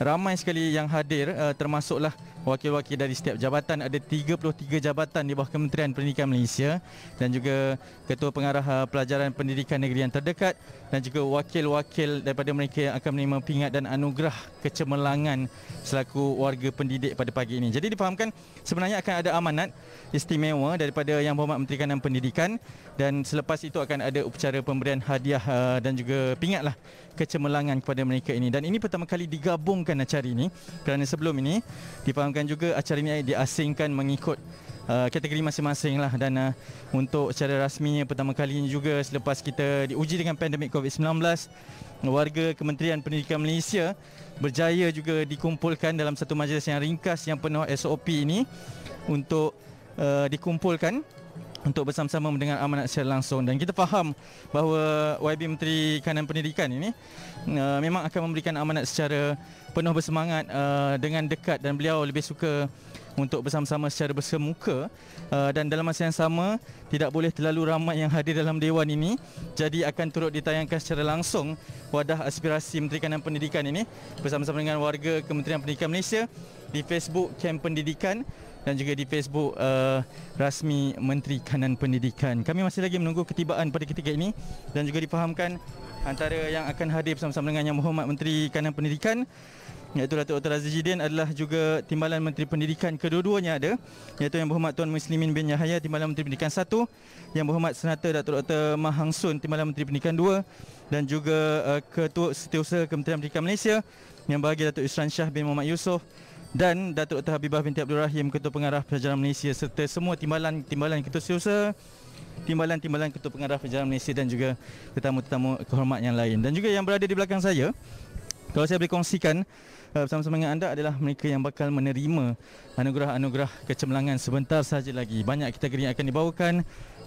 ramai sekali yang hadir uh, termasuklah wakil-wakil dari setiap jabatan ada 33 jabatan di bawah Kementerian Pendidikan Malaysia dan juga ketua pengarah uh, pelajaran pendidikan negeri yang terdekat dan juga wakil-wakil daripada mereka yang akan menerima pingat dan anugerah kecemerlangan selaku warga pendidik pada pagi ini. Jadi difahamkan sebenarnya akan ada amanat istimewa daripada Yang Berhormat Menteri Kanan Pendidikan dan selepas itu akan ada upacara pemberian hadiah uh, dan juga pingatlah kecemerlangan kepada mereka ini dan ini ini pertama kali digabungkan acara ini kerana sebelum ini dipahamkan juga acara ini diasingkan mengikut uh, kategori masing-masing lah dan uh, untuk secara rasminya pertama kali ini juga selepas kita diuji dengan pandemik COVID-19 warga Kementerian Pendidikan Malaysia berjaya juga dikumpulkan dalam satu majlis yang ringkas yang penuh SOP ini untuk uh, dikumpulkan untuk bersama-sama mendengar amanat secara langsung dan kita faham bahawa YB Menteri Kanan Pendidikan ini uh, memang akan memberikan amanat secara penuh bersemangat uh, dengan dekat dan beliau lebih suka untuk bersama-sama secara bersemuka uh, dan dalam masa yang sama tidak boleh terlalu ramai yang hadir dalam dewan ini jadi akan turut ditayangkan secara langsung wadah aspirasi Menteri Kanan Pendidikan ini bersama-sama dengan warga Kementerian Pendidikan Malaysia di Facebook Kem Pendidikan dan juga di Facebook uh, rasmi Menteri Kanan Pendidikan. Kami masih lagi menunggu ketibaan pada ketika ini dan juga dipahamkan antara yang akan hadir bersama-sama dengan Yang Muhammad Menteri Kanan Pendidikan iaitu Datuk Dr. Aziz Jidin adalah juga Timbalan Menteri Pendidikan kedua-duanya ada iaitu Yang Berhormat Tuan Muslimin bin Yahya Timbalan Menteri Pendidikan 1 Yang Berhormat Senator Datuk Dr. Mahang Sun Timbalan Menteri Pendidikan 2 dan juga uh, Ketua Setiausaha Kementerian Pendidikan Malaysia Yang Bahagia Datuk Isran Shah bin Muhammad Yusof dan Datuk Dr. Habibah binti Abdul Rahim Ketua Pengarah Perjalanan Malaysia serta semua timbalan-timbalan Ketua Siusa timbalan-timbalan Ketua Pengarah Perjalanan Malaysia dan juga tetamu-tetamu kehormat yang lain dan juga yang berada di belakang saya kalau saya boleh kongsikan eh, bersama-sama dengan anda adalah mereka yang bakal menerima anugerah-anugerah kecemerlangan sebentar saja lagi banyak kategori yang akan dibawakan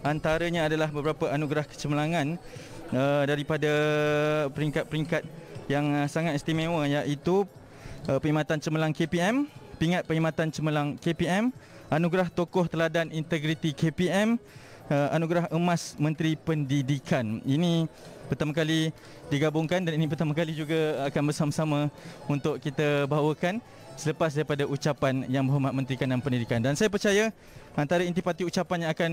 antaranya adalah beberapa anugerah kecemerlangan eh, daripada peringkat-peringkat yang eh, sangat istimewa iaitu uh, Perkhidmatan Cemerlang KPM, Pingat Perkhidmatan Cemerlang KPM, Anugerah Tokoh Teladan Integriti KPM, uh, eh, Anugerah Emas Menteri Pendidikan. Ini pertama kali digabungkan dan ini pertama kali juga akan bersama-sama untuk kita bawakan selepas daripada ucapan yang berhormat Menteri Kanan Pendidikan. Dan saya percaya antara intipati ucapan yang akan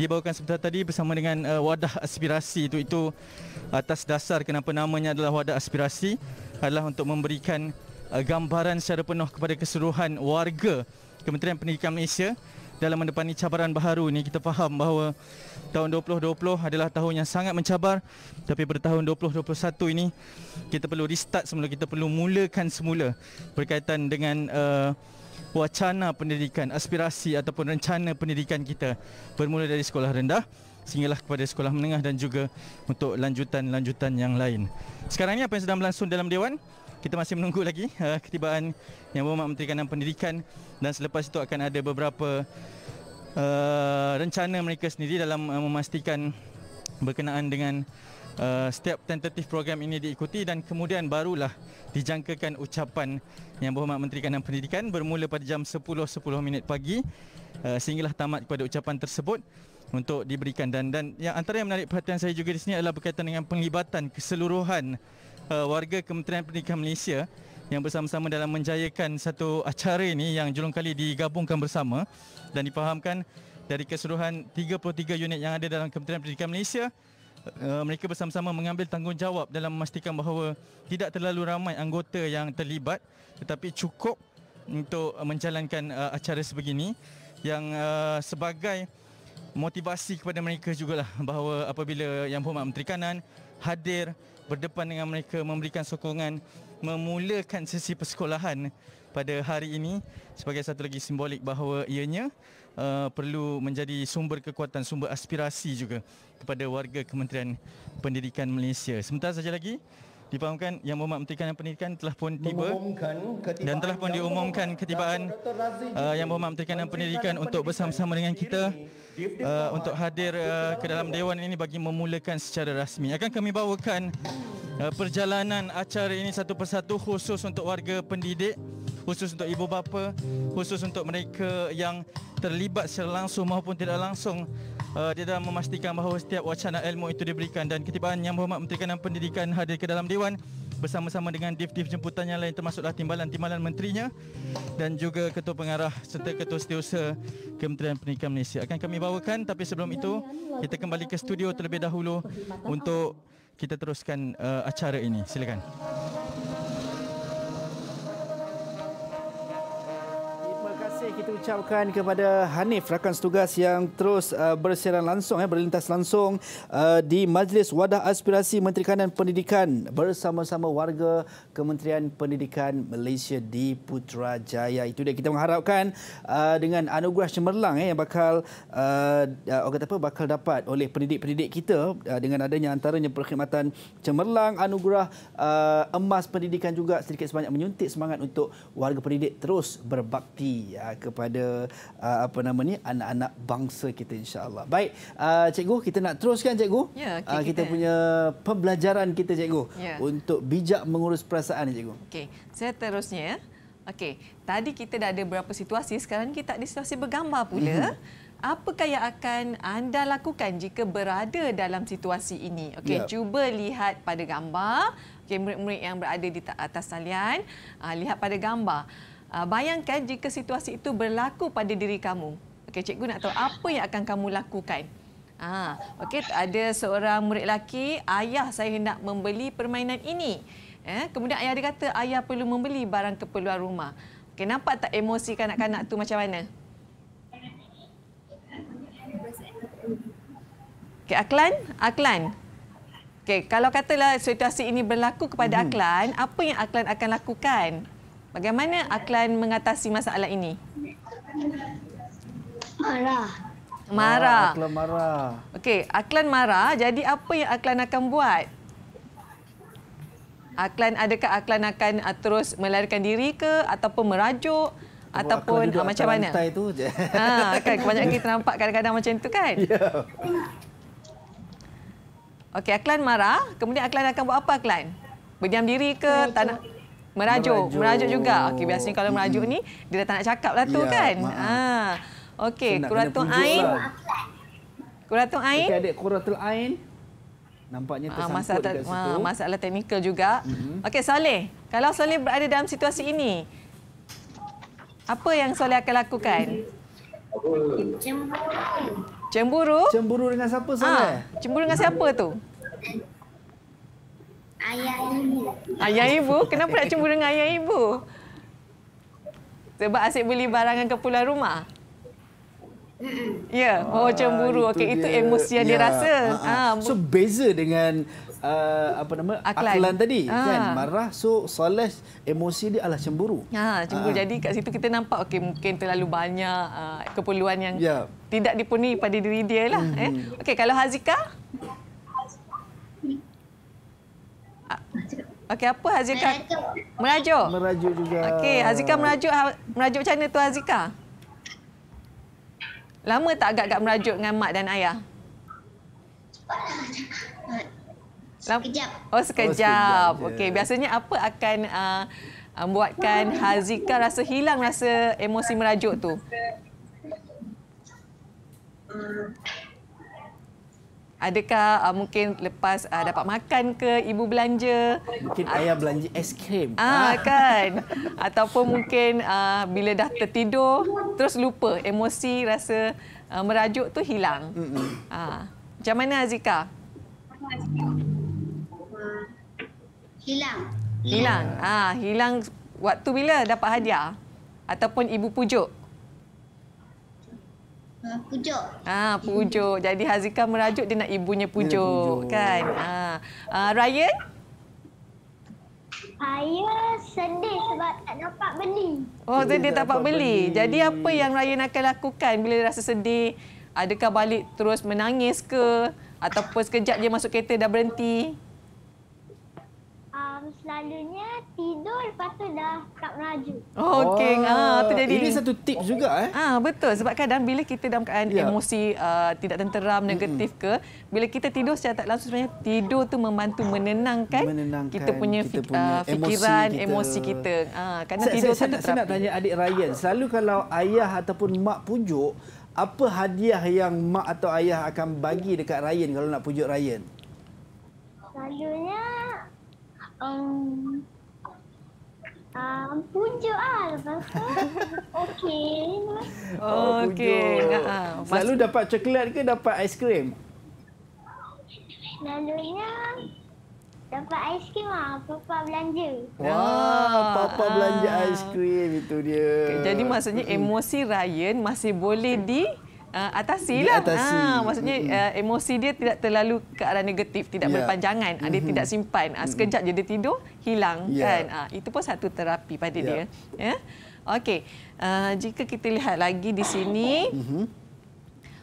dibawakan sebentar tadi bersama dengan uh, wadah aspirasi itu itu atas dasar kenapa namanya adalah wadah aspirasi adalah untuk memberikan Uh, gambaran secara penuh kepada keseluruhan warga Kementerian Pendidikan Malaysia dalam mendepani cabaran baru ini kita faham bahawa tahun 2020 adalah tahun yang sangat mencabar tapi pada tahun 2021 ini kita perlu restart semula kita perlu mulakan semula berkaitan dengan uh, wacana pendidikan aspirasi ataupun rencana pendidikan kita bermula dari sekolah rendah sehinggalah kepada sekolah menengah dan juga untuk lanjutan-lanjutan yang lain sekarang ini apa yang sedang berlangsung dalam dewan kita masih menunggu lagi uh, ketibaan yang berhormat Menteri Kanan Pendidikan dan selepas itu akan ada beberapa uh, rencana mereka sendiri dalam uh, memastikan berkenaan dengan uh, setiap tentatif program ini diikuti dan kemudian barulah dijangkakan ucapan yang berhormat Menteri Kanan Pendidikan bermula pada jam 10.10 minit pagi uh, sehinggalah tamat kepada ucapan tersebut untuk diberikan dan dan yang antara yang menarik perhatian saya juga di sini adalah berkaitan dengan penglibatan keseluruhan uh, warga Kementerian Pendidikan Malaysia yang bersama-sama dalam menjayakan satu acara ini yang julung kali digabungkan bersama dan dipahamkan dari keseluruhan 33 unit yang ada dalam Kementerian Pendidikan Malaysia uh, mereka bersama-sama mengambil tanggungjawab dalam memastikan bahawa tidak terlalu ramai anggota yang terlibat tetapi cukup untuk menjalankan uh, acara sebegini yang uh, sebagai motivasi kepada mereka juga lah bahawa apabila Yang Berhormat Menteri Kanan hadir berdepan dengan mereka memberikan sokongan memulakan sesi persekolahan pada hari ini sebagai satu lagi simbolik bahawa ianya uh, perlu menjadi sumber kekuatan sumber aspirasi juga kepada warga Kementerian Pendidikan Malaysia. Sementara saja lagi dipahamkan yang berhormat Menteri Kanan Pendidikan telah pun tiba dan telah pun diumumkan ketibaan uh, yang berhormat Menteri Kanan Pendidikan untuk bersama-sama dengan kita uh, untuk kan? hadir uh, ke dalam kan? dewan ini bagi memulakan secara rasmi. Akan kami bawakan uh, perjalanan acara ini satu persatu khusus untuk warga pendidik, khusus untuk ibu bapa, khusus untuk mereka yang terlibat secara langsung maupun tidak langsung uh, di dalam memastikan bahawa setiap wacana ilmu itu diberikan dan ketibaan Yang Berhormat Menteri Kanan Pendidikan hadir ke dalam dewan bersama-sama dengan div-div jemputan yang lain termasuklah timbalan-timbalan menterinya dan juga ketua pengarah serta ketua setiausaha Kementerian Pendidikan Malaysia. Akan kami bawakan tapi sebelum itu kita kembali ke studio terlebih dahulu untuk kita teruskan uh, acara ini. Silakan. kita ucapkan kepada Hanif rakan setugas yang terus uh, bersiaran langsung ya eh, berlintas langsung uh, di Majlis Wadah Aspirasi Menteri Kanan Pendidikan bersama-sama warga Kementerian Pendidikan Malaysia di Putrajaya. Itu dia kita mengharapkan uh, dengan anugerah cemerlang eh, yang bakal uh, uh orang apa bakal dapat oleh pendidik-pendidik kita uh, dengan adanya antaranya perkhidmatan cemerlang anugerah uh, emas pendidikan juga sedikit sebanyak menyuntik semangat untuk warga pendidik terus berbakti. Uh, kepada uh, apa nama ni anak-anak bangsa kita insyaallah. Baik, uh, cikgu kita nak teruskan cikgu. Ya, okay, uh, kita, kita punya pembelajaran kita cikgu ya. untuk bijak mengurus perasaan cikgu. Okey, seterusnya. Ya. Okey, tadi kita dah ada beberapa situasi, sekarang kita ada situasi bergambar pula. Mhm. Apakah yang akan anda lakukan jika berada dalam situasi ini? Okey, ya. cuba lihat pada gambar. Okey, murid-murid yang berada di atas talian. Uh, lihat pada gambar. Ah, bayangkan jika situasi itu berlaku pada diri kamu. Okey, cikgu nak tahu apa yang akan kamu lakukan? Ah, ha, okey, ada seorang murid lelaki, ayah saya hendak membeli permainan ini. Eh, kemudian ayah dia kata ayah perlu membeli barang keperluan rumah. Okey, nampak tak emosi kanak-kanak tu macam mana? Okey, Aklan, Aklan. Okey, kalau katalah situasi ini berlaku kepada hmm. Aklan, apa yang Aklan akan lakukan? Bagaimana Aklan mengatasi masalah ini? Marah. Marah. Ah, Aklan marah. Okey, Aklan marah. Jadi apa yang Aklan akan buat? Aklan adakah Aklan akan ah, terus melarikan diri ke ataupun merajuk Buat ataupun uh, macam mana? Tai tu je. Ha, kan kebanyakan kita nampak kadang-kadang macam itu kan? Ya. Okey, Aklan marah. Kemudian Aklan akan buat apa Aklan? Berdiam diri ke? Tak nak Merajuk. merajuk. Merajuk juga. Okey, biasanya kalau merajuk ni dia dah tak nak cakap lah tu ya, kan. Ha. Okey, Kuratul Ain. Lah. Kuratul Ain. Okey, adik Kuratul Ain. Nampaknya ah, tersangkut ha, masalah, dekat situ. Ah, masalah teknikal juga. Mm -hmm. Okey, Soleh. Kalau Soleh berada dalam situasi ini, apa yang Soleh akan lakukan? Cemburu. Cemburu? Cemburu dengan siapa, Soleh? Ha, cemburu dengan siapa tu? Ayah ibu. Ayah ibu? Kenapa nak cemburu dengan ayah ibu? Sebab asyik beli barang ke pulau rumah? Ya, yeah. oh ah, cemburu. Ah, itu, okay. itu emosi yang yeah. dia ya. rasa. Ah, ah. Ah. So, beza dengan uh, apa nama aklan, aklan tadi. Ah. Kan? Marah, so solas emosi dia adalah cemburu. Ah, cemburu. Ah. Jadi, kat situ kita nampak okay, mungkin terlalu banyak uh, keperluan yang yeah. tidak dipenuhi pada diri dia. Lah, mm -hmm. eh. okay, kalau Hazika? Okey, apa Hazika? Merajuk. Merajuk juga. Okey, Hazika merajuk ha, merajuk macam mana tu Hazika? Lama tak agak-agak merajuk dengan mak dan ayah? Cepatlah. Sekejap. Oh, sekejap. Oh, Okey, biasanya apa akan uh, um, buatkan Hazika rasa hilang rasa emosi merajuk tu? Hmm. Adakah uh, mungkin lepas uh, dapat makan ke ibu belanja? Mungkin uh, ayah belanja es krim. Ah, ah. kan. Ataupun mungkin uh, bila dah tertidur terus lupa emosi rasa uh, merajuk tu hilang. Hmm. Ha. Uh, macam mana Azika? Hilang. Hilang. Ah ha, hilang waktu bila dapat hadiah ataupun ibu pujuk? pujuk. Ah, pujuk. Hmm. Jadi Hazika merajuk dia nak ibunya pujuk, ya, kan? Ah. ah Ryan? Saya sedih sebab tak dapat beli. Oh, sedih tak dapat beli. beli. Jadi apa yang Ryan akan lakukan bila rasa sedih? Adakah balik terus menangis ke ataupun sekejap dia masuk kereta dah berhenti? um, selalunya tidur lepas tu dah tak merajuk. Oh, okey. Ha, oh, tu jadi. Ini satu tip juga eh. Ha, betul. Sebab kadang bila kita dalam keadaan yeah. emosi uh, tidak tenteram, negatif ke, bila kita tidur secara tak langsung sebenarnya tidur tu membantu menenangkan, menenangkan kita punya, kita punya uh, fikiran, kita. emosi kita. Ha, kadang tidur saya, saya, saya Saya nak tanya adik Ryan. Selalu kalau ayah ataupun mak pujuk, apa hadiah yang mak atau ayah akan bagi dekat Ryan kalau nak pujuk Ryan? Selalunya Um, uh, pujuk lah lepas tu. Okey. Oh, ah, okay. Ah. Selalu uh, dapat coklat ke dapat aiskrim? Lalunya dapat aiskrim lah. Papa belanja. Wah, papa uh, belanja aiskrim itu dia. Okay, jadi maksudnya emosi Ryan masih boleh di uh, atasi lah. Atasi. Ha, maksudnya uh, emosi dia tidak terlalu ke arah negatif, tidak yeah. berpanjangan, mm-hmm. dia tidak simpan. Uh, sekejap je dia tidur, hilang yeah. kan. Uh, itu pun satu terapi pada yeah. dia. Ya. Yeah? Okey. Uh, jika kita lihat lagi di sini, mm-hmm.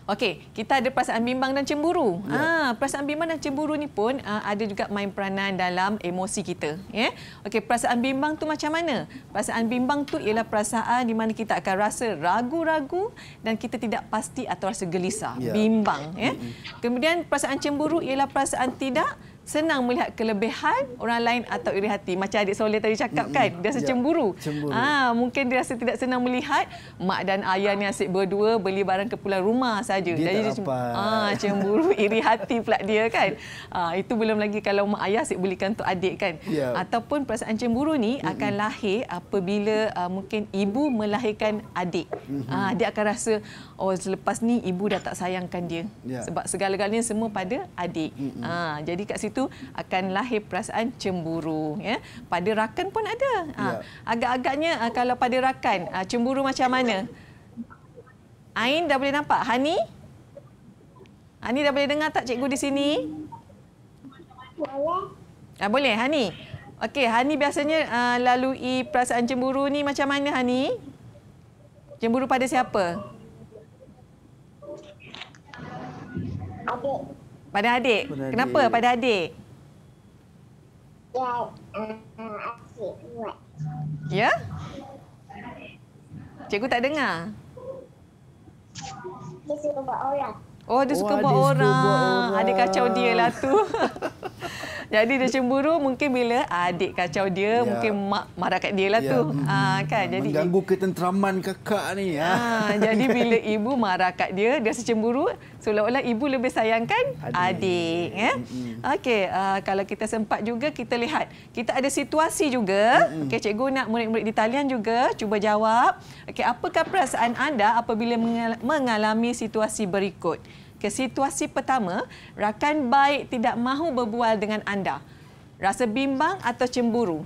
Okey, kita ada perasaan bimbang dan cemburu. Ya. Ha, perasaan bimbang dan cemburu ni pun uh, ada juga main peranan dalam emosi kita, ya. Yeah? Okey, perasaan bimbang tu macam mana? Perasaan bimbang tu ialah perasaan di mana kita akan rasa ragu-ragu dan kita tidak pasti atau rasa gelisah, ya. bimbang, ya. Yeah? Kemudian perasaan cemburu ialah perasaan tidak senang melihat kelebihan orang lain atau iri hati macam adik soleh tadi cakap kan dia rasa ya, cemburu. ha mungkin dia rasa tidak senang melihat mak dan ayah ni asyik berdua beli barang ke pulau rumah saja dia jadi ha cemburu iri hati pula dia kan ha itu belum lagi kalau mak ayah asyik belikan untuk adik kan ya. ataupun perasaan cemburu ni akan lahir apabila uh, mungkin ibu melahirkan adik mm-hmm. ha dia akan rasa oh selepas ni ibu dah tak sayangkan dia ya. sebab segala-galanya semua pada adik mm-hmm. ha jadi kat situ situ akan lahir perasaan cemburu ya pada rakan pun ada ha, ya. agak-agaknya ha, kalau pada rakan ha, cemburu macam mana Ain dah boleh nampak Hani Hani dah boleh dengar tak cikgu di sini boleh boleh Hani okey Hani biasanya lalui perasaan cemburu ni macam mana Hani cemburu pada siapa abok pada adik. Pada Kenapa adik. pada adik? Ya, um, asyik Ya? Cikgu tak dengar? Dia suruh buat orang. Oh, dia suka oh, buat dia orang. Suka adik kacau dia lah tu. Jadi dia cemburu mungkin bila adik kacau dia, ya. mungkin mak marah kat dia lah ya. tu. Ha, kan? Jadi mengganggu ketenteraman kakak ni. Ha, jadi bila ibu marah kat dia, dia rasa cemburu, seolah-olah ibu lebih sayangkan adik, adik ya. Okey, uh, kalau kita sempat juga kita lihat. Kita ada situasi juga. Okey, cikgu nak murid-murid di talian juga cuba jawab. Okey, apakah perasaan anda apabila mengalami situasi berikut? ke situasi pertama, rakan baik tidak mahu berbual dengan anda? Rasa bimbang atau cemburu?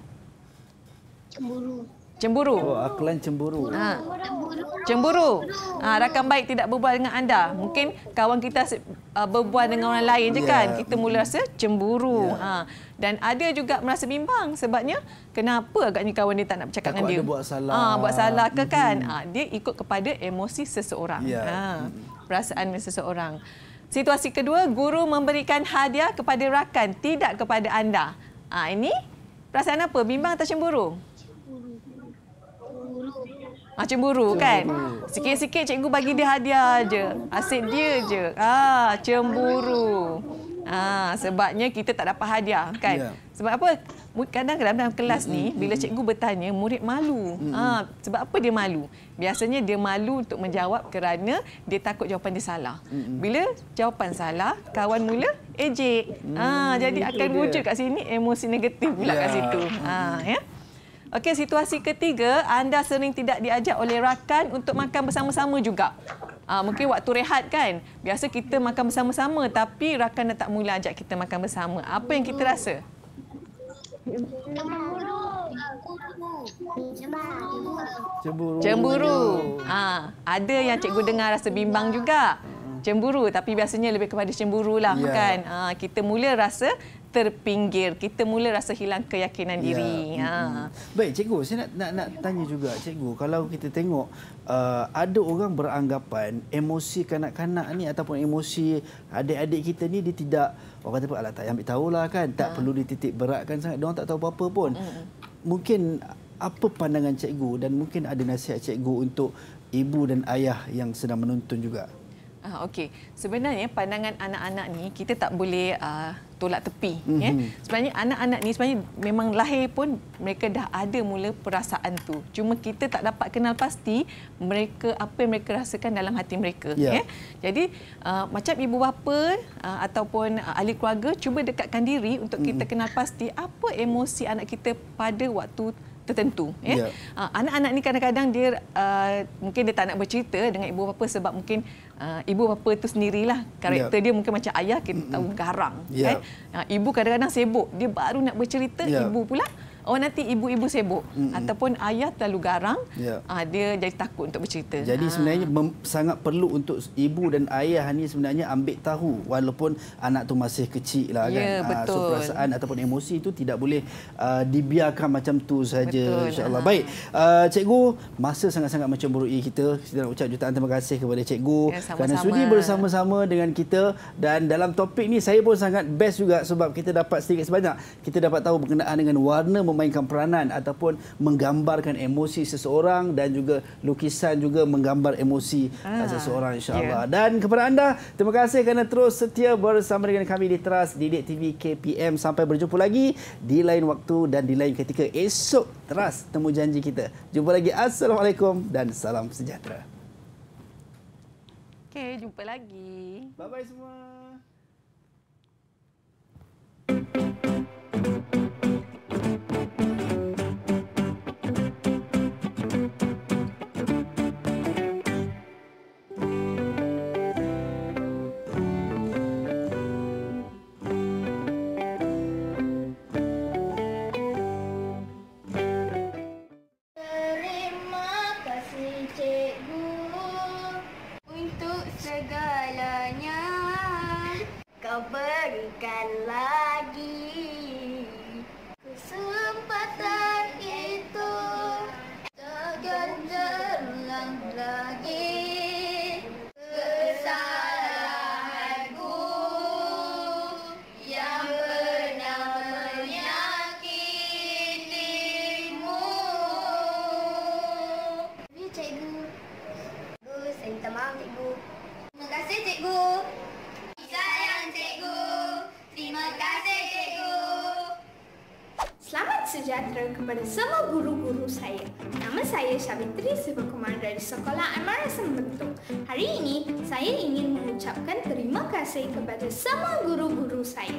Cemburu. Cemburu. Oh, akalan cemburu. Ha. Cemburu. Ha, rakan baik tidak berbual dengan anda. Mungkin kawan kita uh, berbual dengan orang lain je ya. kan. Kita mula rasa cemburu. Yeah. Ha. Dan ada juga merasa bimbang sebabnya kenapa agaknya kawan dia tak nak bercakap dengan dia. Takut buat salah. Ha, buat salah ke kan. Hmm. Ha, dia ikut kepada emosi seseorang. Yeah. Ha. Hmm perasaan seseorang. Situasi kedua, guru memberikan hadiah kepada rakan, tidak kepada anda. Ha, ini perasaan apa? Bimbang atau cemburu? Ah, cemburu. Ah, cemburu, kan? Sikit-sikit cikgu bagi dia hadiah aje, Asyik dia je. Ah, cemburu. Ah, sebabnya kita tak dapat hadiah, kan? Ya. Sebab apa? kadang-kadang dalam, dalam kelas ni bila cikgu bertanya murid malu ha, sebab apa dia malu biasanya dia malu untuk menjawab kerana dia takut jawapan dia salah bila jawapan salah kawan mula ejek mm, ha, jadi akan wujud kat sini emosi negatif pula kat ya. situ ha, ya Okey, situasi ketiga, anda sering tidak diajak oleh rakan untuk makan bersama-sama juga. Ha, mungkin waktu rehat kan? Biasa kita makan bersama-sama tapi rakan tak mula ajak kita makan bersama. Apa yang kita rasa? Cemburu. Cemburu. Cemburu. Ha, ada yang cikgu dengar rasa bimbang juga. Cemburu tapi biasanya lebih kepada cemburulah ya. kan. Ha, kita mula rasa terpinggir. Kita mula rasa hilang keyakinan ya. diri. Ha. Baik cikgu, saya nak nak, nak tanya juga cikgu, kalau kita tengok uh, ada orang beranggapan emosi kanak-kanak ni ataupun emosi adik-adik kita ni dia tidak orang kata pun alat tak ambil tahulah kan tak ha. perlu dititik beratkan sangat dia tak tahu apa-apa pun mm-hmm. mungkin apa pandangan cikgu dan mungkin ada nasihat cikgu untuk ibu dan ayah yang sedang menonton juga Ah, Okey, sebenarnya pandangan anak-anak ni kita tak boleh uh, tolak tepi. Mm-hmm. Ya? Mhm. Sebenarnya anak-anak ni sebenarnya memang lahir pun mereka dah ada mula perasaan tu. Cuma kita tak dapat kenal pasti mereka apa yang mereka rasakan dalam hati mereka. Yeah. Ya? Jadi uh, macam ibu bapa uh, ataupun uh, ahli keluarga cuba dekatkan diri untuk kita mm-hmm. kenal pasti apa emosi anak kita pada waktu tertentu ya. Yeah. Ya. Anak-anak ni kadang-kadang dia uh, mungkin dia tak nak bercerita dengan ibu bapa sebab mungkin uh, ibu bapa itu sendirilah karakter yeah. dia mungkin macam ayah kita tahu garang yeah. kan. Uh, ibu kadang-kadang sibuk, dia baru nak bercerita, yeah. ibu pula Oh nanti ibu-ibu sibuk mm-hmm. ataupun ayah terlalu garang, yeah. Ya. dia jadi takut untuk bercerita. Jadi ha. sebenarnya sangat perlu untuk ibu dan ayah ni sebenarnya ambil tahu walaupun anak tu masih kecil lah yeah, kan. Ah, betul. So perasaan ataupun emosi itu tidak boleh uh, dibiarkan macam tu saja Insyaallah. Ha. Baik. Uh, cikgu, masa sangat-sangat macam berui kita. Kita nak ucap jutaan terima kasih kepada cikgu yeah, kerana sudi bersama-sama dengan kita dan dalam topik ni saya pun sangat best juga sebab kita dapat sedikit sebanyak kita dapat tahu berkenaan dengan warna memainkan peranan ataupun menggambarkan emosi seseorang dan juga lukisan juga menggambar emosi ah, ah seseorang insyaAllah. Yeah. Dan kepada anda, terima kasih kerana terus setia bersama dengan kami di Teras Didik TV KPM. Sampai berjumpa lagi di lain waktu dan di lain ketika esok Teras temu janji kita. Jumpa lagi. Assalamualaikum dan salam sejahtera. Okay, jumpa lagi. Bye-bye semua. Thank you. Sekolah Amara Sembentuk. Hari ini, saya ingin mengucapkan terima kasih kepada semua guru-guru saya.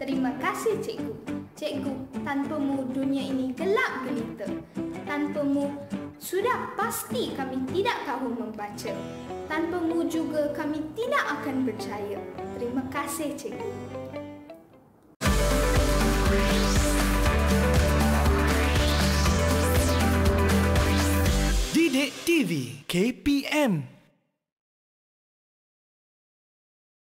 Terima kasih, Cikgu. Cikgu, tanpa mu dunia ini gelap gelita. Tanpa mu sudah pasti kami tidak tahu membaca. Tanpa mu juga kami tidak akan percaya. Terima kasih, Cikgu. Sidik TV KPM